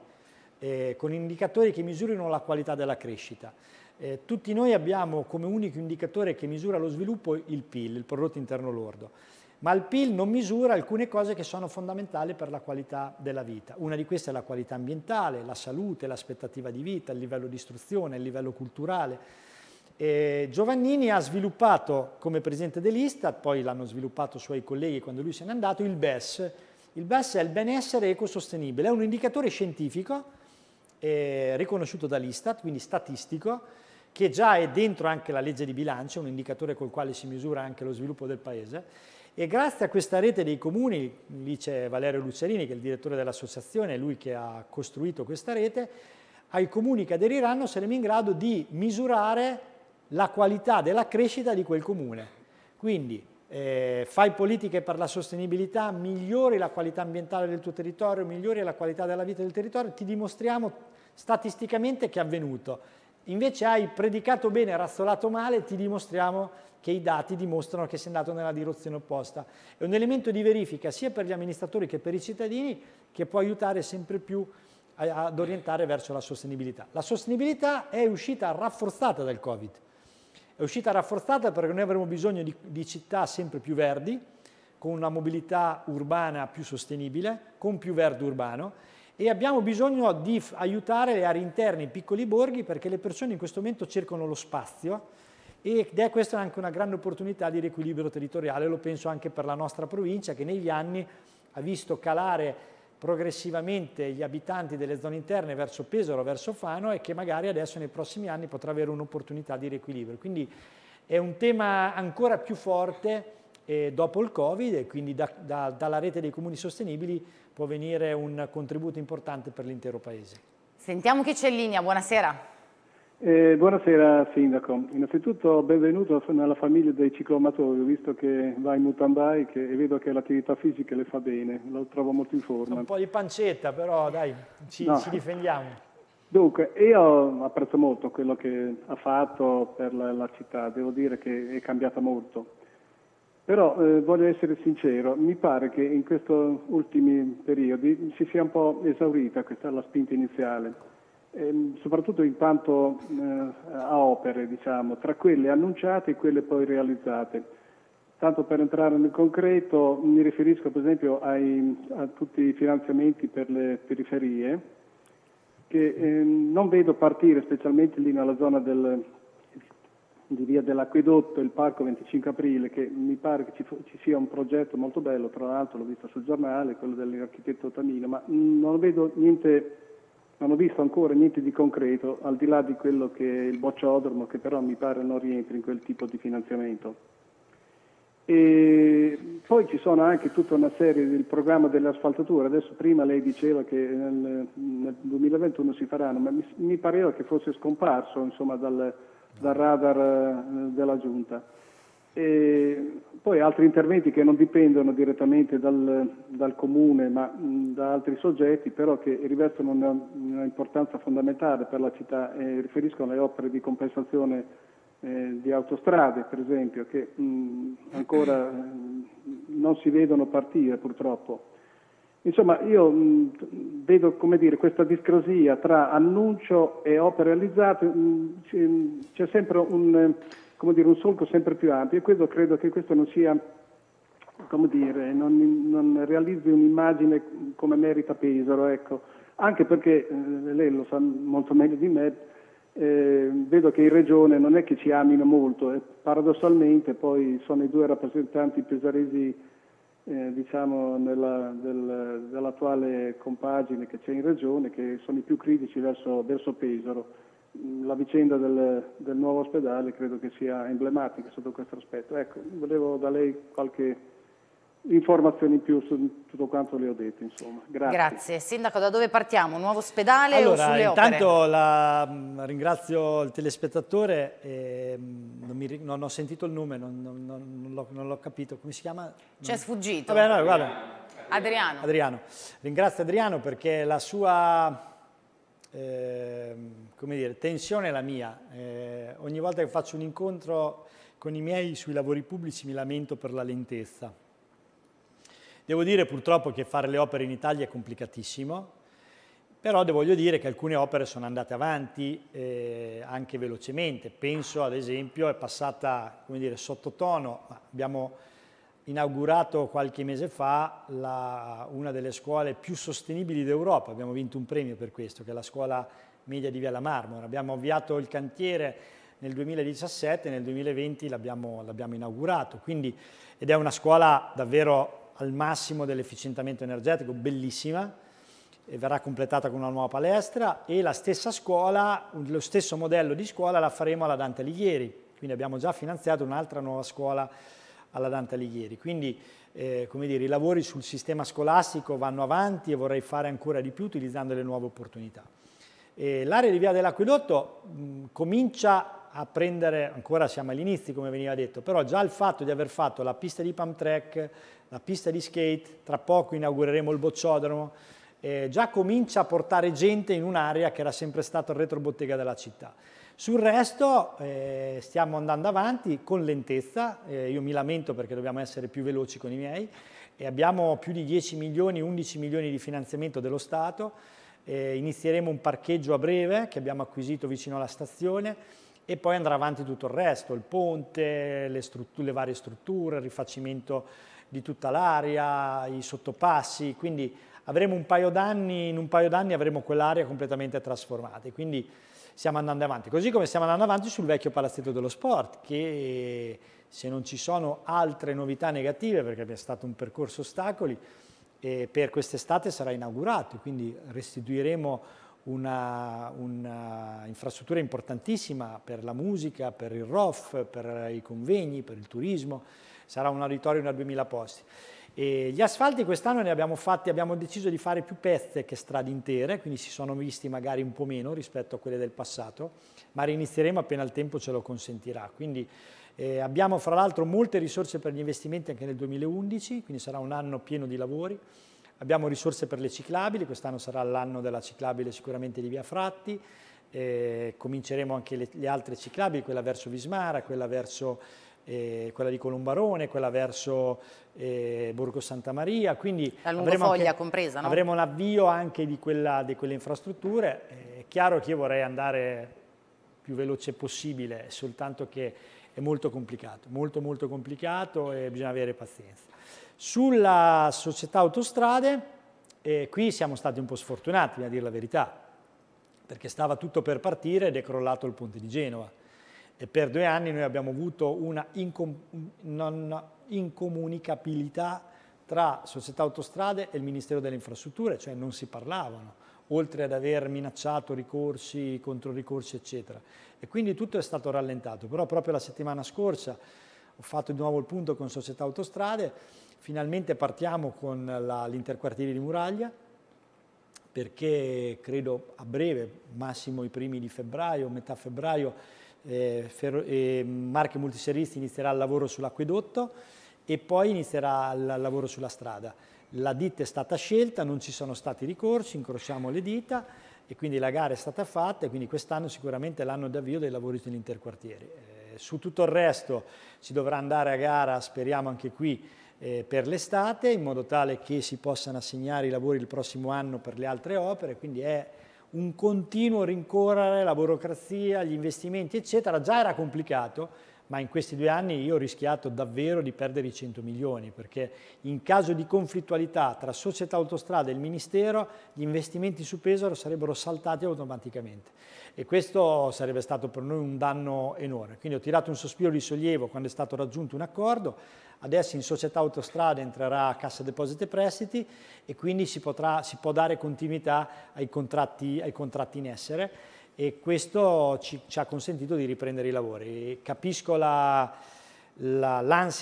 eh, con indicatori che misurino la qualità della crescita. Eh, tutti noi abbiamo come unico indicatore che misura lo sviluppo il PIL, il prodotto interno lordo ma il PIL non misura alcune cose che sono fondamentali per la qualità della vita. Una di queste è la qualità ambientale, la salute, l'aspettativa di vita, il livello di istruzione, il livello culturale. E Giovannini ha sviluppato come presidente dell'Istat, poi l'hanno sviluppato i suoi colleghi quando lui se n'è andato, il BES. Il BES è il benessere ecosostenibile, è un indicatore scientifico eh, riconosciuto dall'Istat, quindi statistico, che già è dentro anche la legge di bilancio, un indicatore col quale si misura anche lo sviluppo del paese e grazie a questa rete dei comuni, lì c'è Valerio Lucerini che è il direttore dell'associazione, è lui che ha costruito questa rete, ai comuni che aderiranno saremo in grado di misurare la qualità della crescita di quel comune. Quindi eh, fai politiche per la sostenibilità, migliori la qualità ambientale del tuo territorio, migliori la qualità della vita del territorio, ti dimostriamo statisticamente che è avvenuto. Invece hai predicato bene, e razzolato male, ti dimostriamo che i dati dimostrano che si è andato nella direzione opposta. È un elemento di verifica sia per gli amministratori che per i cittadini che può aiutare sempre più a, ad orientare verso la sostenibilità. La sostenibilità è uscita rafforzata dal Covid. È uscita rafforzata perché noi avremo bisogno di, di città sempre più verdi, con una mobilità urbana più sostenibile, con più verde urbano e abbiamo bisogno di aiutare le aree interne, i piccoli borghi, perché le persone in questo momento cercano lo spazio, ed è questa anche una grande opportunità di riequilibrio territoriale, lo penso anche per la nostra provincia che negli anni ha visto calare progressivamente gli abitanti delle zone interne verso Pesaro, verso Fano e che magari adesso nei prossimi anni potrà avere un'opportunità di riequilibrio. Quindi è un tema ancora più forte eh, dopo il Covid e quindi da, da, dalla rete dei comuni sostenibili può venire un contributo importante per l'intero Paese. Sentiamo chi Chicellini, buonasera. Eh, buonasera Sindaco, innanzitutto benvenuto nella famiglia dei ciclomatori, ho visto che va in Mutambai che, e vedo che l'attività fisica le fa bene, lo trovo molto in forma. Un po' di pancetta però dai, ci, no. ci difendiamo. Dunque, io apprezzo molto quello che ha fatto per la, la città, devo dire che è cambiata molto. Però eh, voglio essere sincero, mi pare che in questi ultimi periodi si sia un po' esaurita questa la spinta iniziale Ehm, soprattutto in quanto eh, a opere, diciamo, tra quelle annunciate e quelle poi realizzate. Tanto per entrare nel concreto, mi riferisco per esempio ai, a tutti i finanziamenti per le periferie, che eh, non vedo partire, specialmente lì nella zona del, di via dell'acquedotto, il parco 25 aprile, che mi pare che ci, ci sia un progetto molto bello, tra l'altro l'ho visto sul giornale, quello dell'architetto Tamino, ma mh, non vedo niente non ho visto ancora niente di concreto, al di là di quello che è il bocciodromo, che però mi pare non rientri in quel tipo di finanziamento. E poi ci sono anche tutta una serie del programma delle asfaltature, adesso prima lei diceva che nel, nel 2021 si faranno, ma mi, mi pareva che fosse scomparso insomma, dal, dal radar eh, della Giunta. E poi altri interventi che non dipendono direttamente dal, dal comune ma da altri soggetti, però che rivestono una, una, importanza fondamentale per la città e riferiscono alle opere di compensazione eh, di autostrade, per esempio, che mh, ancora mh, non si vedono partire purtroppo. Insomma, io vedo dire, questa discrasia tra annuncio e opere realizzate, c'è sempre un come dire, un solco sempre più ampio e questo credo che questo non sia, come dire, non, non realizzi un'immagine come merita Pesaro, ecco. anche perché, eh, lei lo sa molto meglio di me, eh, vedo che in regione non è che ci amino molto e eh. paradossalmente poi sono i due rappresentanti pesaresi eh, diciamo nella, del, dell'attuale compagine che c'è in regione che sono i più critici verso, verso Pesaro la vicenda del, del, nuovo ospedale credo che sia emblematica sotto questo aspetto. Ecco, volevo da lei qualche informazione in più su tutto quanto le ho detto. Insomma. Grazie. Grazie. Sindaco, da dove partiamo? Un nuovo ospedale allora, o sulle intanto la, mm, ringrazio il telespettatore, eh, non, mi, non, ho sentito il nome, non, non, non l'ho capito, come si chiama? C'è sfuggito. Vabbè, no, guarda. Adriano. Adriano. Ringrazio Adriano perché la sua Ehm, come dire, tensione la mia. Eh, ogni volta che faccio un incontro con i miei sui lavori pubblici mi lamento per la lentezza. Devo dire purtroppo che fare le opere in Italia è complicatissimo, però voglio dire che alcune opere sono andate avanti eh, anche velocemente. Penso ad esempio, è passata come dire, sottotono, abbiamo inaugurato qualche mese fa la, una delle scuole più sostenibili d'Europa, abbiamo vinto un premio per questo, che è la scuola media di Via la Marmora. Abbiamo avviato il cantiere nel 2017 e nel 2020 l'abbiamo, inaugurato, Quindi, ed è una scuola davvero al massimo dell'efficientamento energetico, bellissima, verrà completata con una nuova palestra e la stessa scuola, lo stesso modello di scuola la faremo alla Dante Alighieri, quindi abbiamo già finanziato un'altra nuova scuola alla Dante Alighieri. Quindi eh, come dire, i lavori sul sistema scolastico vanno avanti e vorrei fare ancora di più utilizzando le nuove opportunità. L'area di Via dell'Acquedotto comincia a prendere, ancora siamo agli inizi come veniva detto, però già il fatto di aver fatto la pista di pump track, la pista di skate, tra poco inaugureremo il bocciodromo, eh, già comincia a portare gente in un'area che era sempre stata il retrobottega della città. Sul resto eh, stiamo andando avanti con lentezza, eh, io mi lamento perché dobbiamo essere più veloci con i miei, e abbiamo più di 10 milioni, 11 milioni di finanziamento dello Stato, eh, inizieremo un parcheggio a breve che abbiamo acquisito vicino alla stazione e poi andrà avanti tutto il resto, il ponte, le, le varie strutture, il rifacimento di tutta l'area, i sottopassi, quindi avremo un paio d'anni, in un paio d'anni avremo quell'area completamente trasformata. Quindi, stiamo andando avanti. Così come stiamo andando avanti sul vecchio palazzetto dello sport, che se non ci sono altre novità negative, perché è stato un percorso ostacoli, eh, per quest'estate sarà inaugurato, quindi restituiremo un'infrastruttura una, importantissima per la musica, per il ROF, per i convegni, per il turismo, sarà un auditorio da 2000 posti. E gli asfalti quest'anno ne abbiamo fatti, abbiamo deciso di fare più pezze che strade intere, quindi si sono visti magari un po' meno rispetto a quelle del passato, ma rinizieremo appena il tempo ce lo consentirà. Quindi eh, abbiamo fra l'altro molte risorse per gli investimenti anche nel 2011, quindi sarà un anno pieno di lavori. Abbiamo risorse per le ciclabili, quest'anno sarà l'anno della ciclabile sicuramente di Via Fratti, eh, cominceremo anche le, le altre ciclabili, quella verso Vismara, quella verso eh, quella di Colombarone, quella verso eh, Borgo Santa Maria, quindi avremo, anche, compresa, no? avremo l'avvio anche di, quella, di, quelle infrastrutture. Eh, è chiaro che io vorrei andare più veloce possibile, soltanto che è molto complicato, molto molto complicato e bisogna avere pazienza. Sulla società autostrade, eh, qui siamo stati un po' sfortunati, a dire la verità, perché stava tutto per partire ed è crollato il ponte di Genova e per due anni noi abbiamo avuto una incom incomunicabilità tra società autostrade e il Ministero delle Infrastrutture, cioè non si parlavano, oltre ad aver minacciato ricorsi, controricorsi, eccetera. E quindi tutto è stato rallentato, però proprio la settimana scorsa ho fatto di nuovo il punto con società autostrade, finalmente partiamo con l'interquartiere di Muraglia, perché credo a breve, massimo i primi di febbraio, metà febbraio, eh, eh, Marche Multiseristi inizierà il lavoro sull'acquedotto e poi inizierà il lavoro sulla strada. La ditta è stata scelta, non ci sono stati ricorsi, incrociamo le dita e quindi la gara è stata fatta e quindi quest'anno sicuramente è l'anno d'avvio dei lavori degli eh, su tutto il resto si dovrà andare a gara, speriamo anche qui, eh, per l'estate in modo tale che si possano assegnare i lavori il prossimo anno per le altre opere, quindi è un continuo rincorrere la burocrazia, gli investimenti, eccetera, già era complicato, ma in questi due anni io ho rischiato davvero di perdere i 100 milioni, perché in caso di conflittualità tra società autostrada e il Ministero, gli investimenti su Pesaro sarebbero saltati automaticamente. E questo sarebbe stato per noi un danno enorme. Quindi ho tirato un sospiro di sollievo quando è stato raggiunto un accordo, adesso in società autostrada entrerà Cassa Depositi e Prestiti e quindi si, potrà, si può dare continuità ai contratti, ai contratti in essere e questo ci, ci, ha consentito di riprendere i lavori. Capisco l'ansia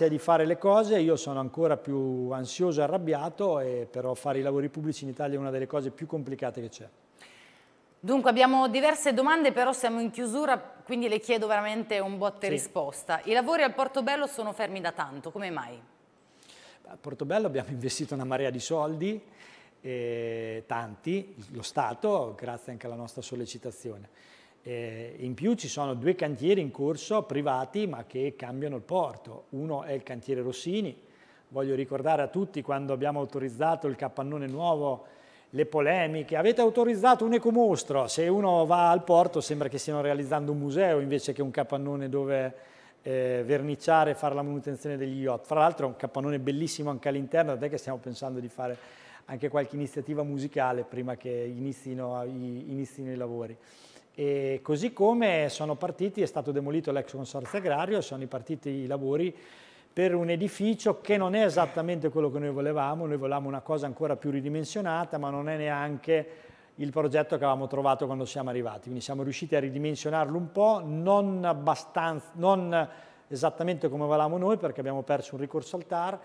la, di fare le cose, io sono ancora più ansioso e arrabbiato, e però fare i lavori pubblici in Italia è una delle cose più complicate che c'è. Dunque abbiamo diverse domande, però siamo in chiusura, quindi le chiedo veramente un botte sì. risposta. I lavori al Portobello sono fermi da tanto, come mai? A Portobello abbiamo investito una marea di soldi, eh, tanti, lo Stato, grazie anche alla nostra sollecitazione. Eh, in più ci sono due cantieri in corso privati ma che cambiano il porto. Uno è il cantiere Rossini, voglio ricordare a tutti quando abbiamo autorizzato il capannone nuovo le polemiche, avete autorizzato un ecomostro, se uno va al porto sembra che stiano realizzando un museo invece che un capannone dove eh, verniciare e fare la manutenzione degli yacht, fra l'altro è un capannone bellissimo anche all'interno, tant'è che stiamo pensando di fare anche qualche iniziativa musicale prima che inizino, inizino i lavori. E così come sono partiti, è stato demolito l'ex consorzio agrario, sono partiti i lavori per un edificio che non è esattamente quello che noi volevamo, noi volevamo una cosa ancora più ridimensionata, ma non è neanche il progetto che avevamo trovato quando siamo arrivati, quindi siamo riusciti a ridimensionarlo un po', non, abbastanza, non esattamente come volevamo noi perché abbiamo perso un ricorso al TAR,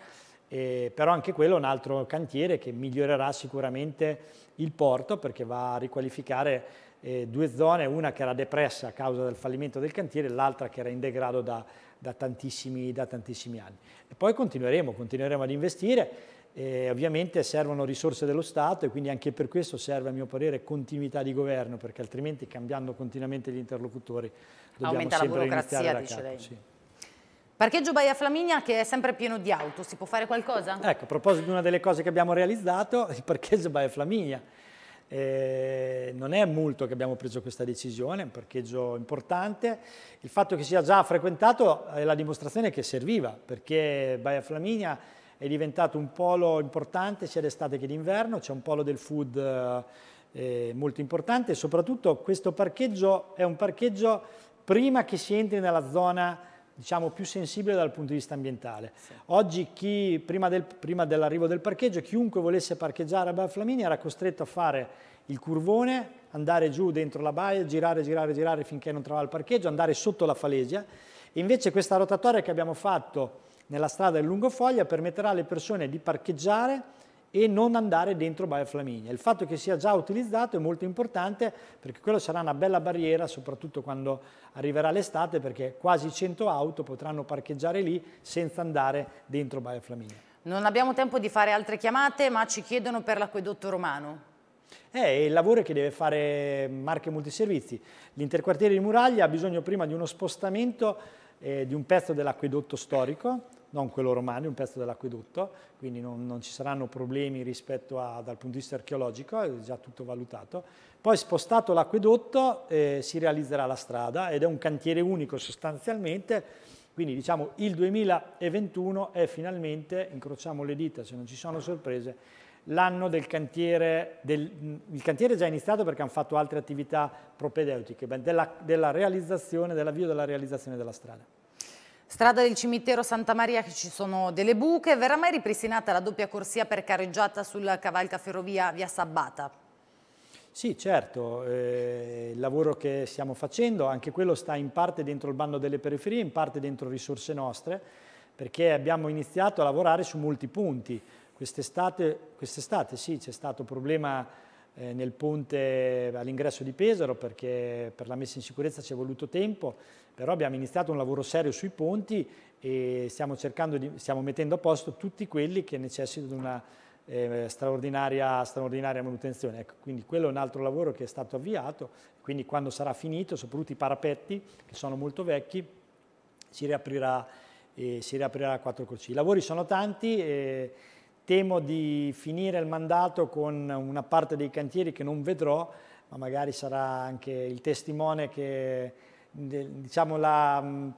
eh, però anche quello è un altro cantiere che migliorerà sicuramente il porto perché va a riqualificare eh, due zone, una che era depressa a causa del fallimento del cantiere, e l'altra che era in degrado da, da, tantissimi, da tantissimi, anni. E poi continueremo, continueremo ad investire, eh, ovviamente servono risorse dello Stato e quindi anche per questo serve a mio parere continuità di governo, perché altrimenti cambiando continuamente gli interlocutori dobbiamo Aumenta sempre la burocrazia, dice capo, lei. Sì. Parcheggio Baia Flaminia che è sempre pieno di auto, si può fare qualcosa? Ecco, a proposito di una delle cose che abbiamo realizzato, il parcheggio Baia Flaminia eh, non è molto che abbiamo preso questa decisione, è un parcheggio importante. Il fatto che sia già frequentato è la dimostrazione che serviva, perché Baia Flaminia è diventato un polo importante sia d'estate che d'inverno, c'è un polo del food eh, molto importante e soprattutto questo parcheggio è un parcheggio prima che si entri nella zona diciamo, più sensibile dal punto di vista ambientale. Sì. Oggi chi, prima, del, prima dell'arrivo del parcheggio, chiunque volesse parcheggiare a Balflamini era costretto a fare il curvone, andare giù dentro la baia, girare, girare, girare finché non trovava il parcheggio, andare sotto la falesia. Invece questa rotatoria che abbiamo fatto nella strada del Lungofoglia permetterà alle persone di parcheggiare e non andare dentro Bioflaminia. Il fatto che sia già utilizzato è molto importante perché quello sarà una bella barriera soprattutto quando arriverà l'estate perché quasi 100 auto potranno parcheggiare lì senza andare dentro Bioflaminia. Non abbiamo tempo di fare altre chiamate ma ci chiedono per l'acquedotto romano. è il lavoro che deve fare Marche Multiservizi. L'interquartiere di Muraglia ha bisogno prima di uno spostamento eh, di un pezzo dell'acquedotto storico non quello romano, è un pezzo dell'acquedotto, quindi non, non, ci saranno problemi rispetto a, dal punto di vista archeologico, è già tutto valutato. Poi spostato l'acquedotto eh, si realizzerà la strada ed è un cantiere unico sostanzialmente, quindi diciamo il 2021 è finalmente, incrociamo le dita se non ci sono sorprese, l'anno del cantiere, del, il cantiere è già iniziato perché hanno fatto altre attività propedeutiche, della, della realizzazione, dell'avvio della realizzazione della strada. Strada del cimitero Santa Maria che ci sono delle buche, verrà mai ripristinata la doppia corsia per carreggiata sul cavalcaferrovia via Sabbata? Sì, certo, eh, il lavoro che stiamo facendo, anche quello sta in parte dentro il bando delle periferie, in parte dentro risorse nostre, perché abbiamo iniziato a lavorare su molti punti. Quest'estate quest sì, c'è stato problema eh, nel ponte all'ingresso di Pesaro perché per la messa in sicurezza ci è voluto tempo, però abbiamo iniziato un lavoro serio sui ponti e stiamo, cercando di, stiamo mettendo a posto tutti quelli che necessitano di una eh, straordinaria, straordinaria, manutenzione. Ecco, quindi quello è un altro lavoro che è stato avviato, quindi quando sarà finito, soprattutto i parapetti che sono molto vecchi, si riaprirà, eh, si riaprirà a quattro corsi. I lavori sono tanti. Eh, Temo di finire il mandato con una parte dei cantieri che non vedrò, ma magari sarà anche il testimone che, diciamo, mm,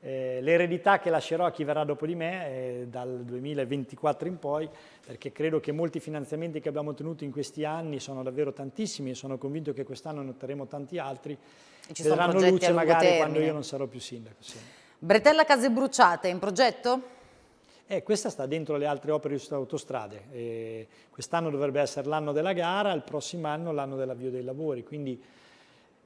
eh, l'eredità eh, che lascerò a chi verrà dopo di me eh, dal 2024 in poi, perché credo che molti finanziamenti che abbiamo ottenuto in questi anni sono davvero tantissimi e sono convinto che quest'anno ne otterremo tanti altri, e ci vedranno luce magari termine. quando io non sarò più sindaco. Sì. Bretella Case Bruciate in progetto? Eh, questa sta dentro le altre opere su autostrade. Eh, quest'anno dovrebbe essere l'anno della gara, il prossimo anno l'anno dell'avvio dei lavori. Quindi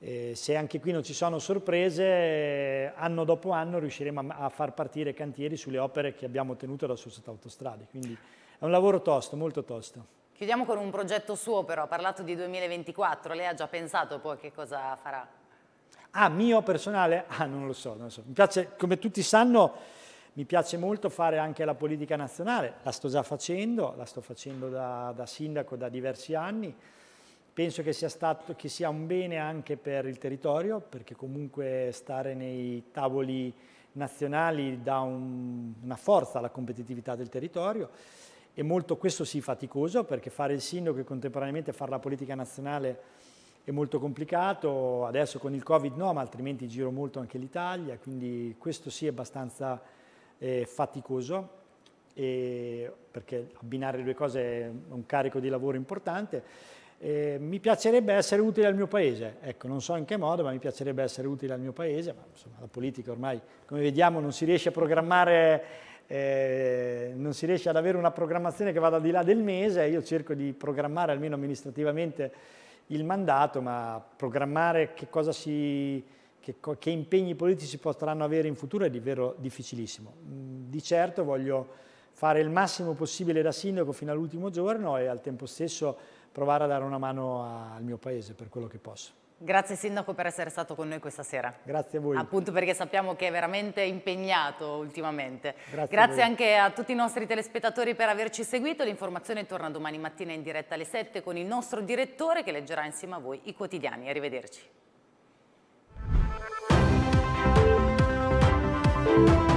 eh, se anche qui non ci sono sorprese, anno dopo anno riusciremo a, a far partire cantieri sulle opere che abbiamo ottenuto da società autostrade. Quindi è un lavoro tosto, molto tosto. Chiudiamo con un progetto suo però, ha parlato di 2024, lei ha già pensato poi che cosa farà? Ah, mio personale? Ah, non lo so, non lo so. Mi piace, come tutti sanno, mi piace molto fare anche la politica nazionale, la sto già facendo, la sto facendo da, da sindaco da diversi anni. Penso che sia, stato, che sia un bene anche per il territorio, perché comunque stare nei tavoli nazionali dà un, una forza alla competitività del territorio e molto questo sì faticoso perché fare il sindaco e contemporaneamente fare la politica nazionale è molto complicato, adesso con il Covid no, ma altrimenti giro molto anche l'Italia, quindi questo sì è abbastanza eh, faticoso, perché abbinare due cose è un carico di lavoro importante. Eh, mi piacerebbe essere utile al mio paese, ecco, non so in che modo, ma mi piacerebbe essere utile al mio paese, ma insomma la politica ormai, come vediamo, non si riesce a programmare, eh, non si riesce ad avere una programmazione che vada al di là del mese, io cerco di programmare almeno amministrativamente il mandato, ma programmare che cosa si che, che, impegni politici potranno avere in futuro è davvero difficilissimo. Mm, di certo voglio fare il massimo possibile da sindaco fino all'ultimo giorno e al tempo stesso provare a dare una mano al mio paese per quello che posso. Grazie Sindaco per essere stato con noi questa sera. Grazie a voi. Appunto perché sappiamo che è veramente impegnato ultimamente. Grazie, Grazie a anche a tutti i nostri telespettatori per averci seguito. L'informazione torna domani mattina in diretta alle 7 con il nostro direttore che leggerà insieme a voi i quotidiani. Arrivederci. Thank you.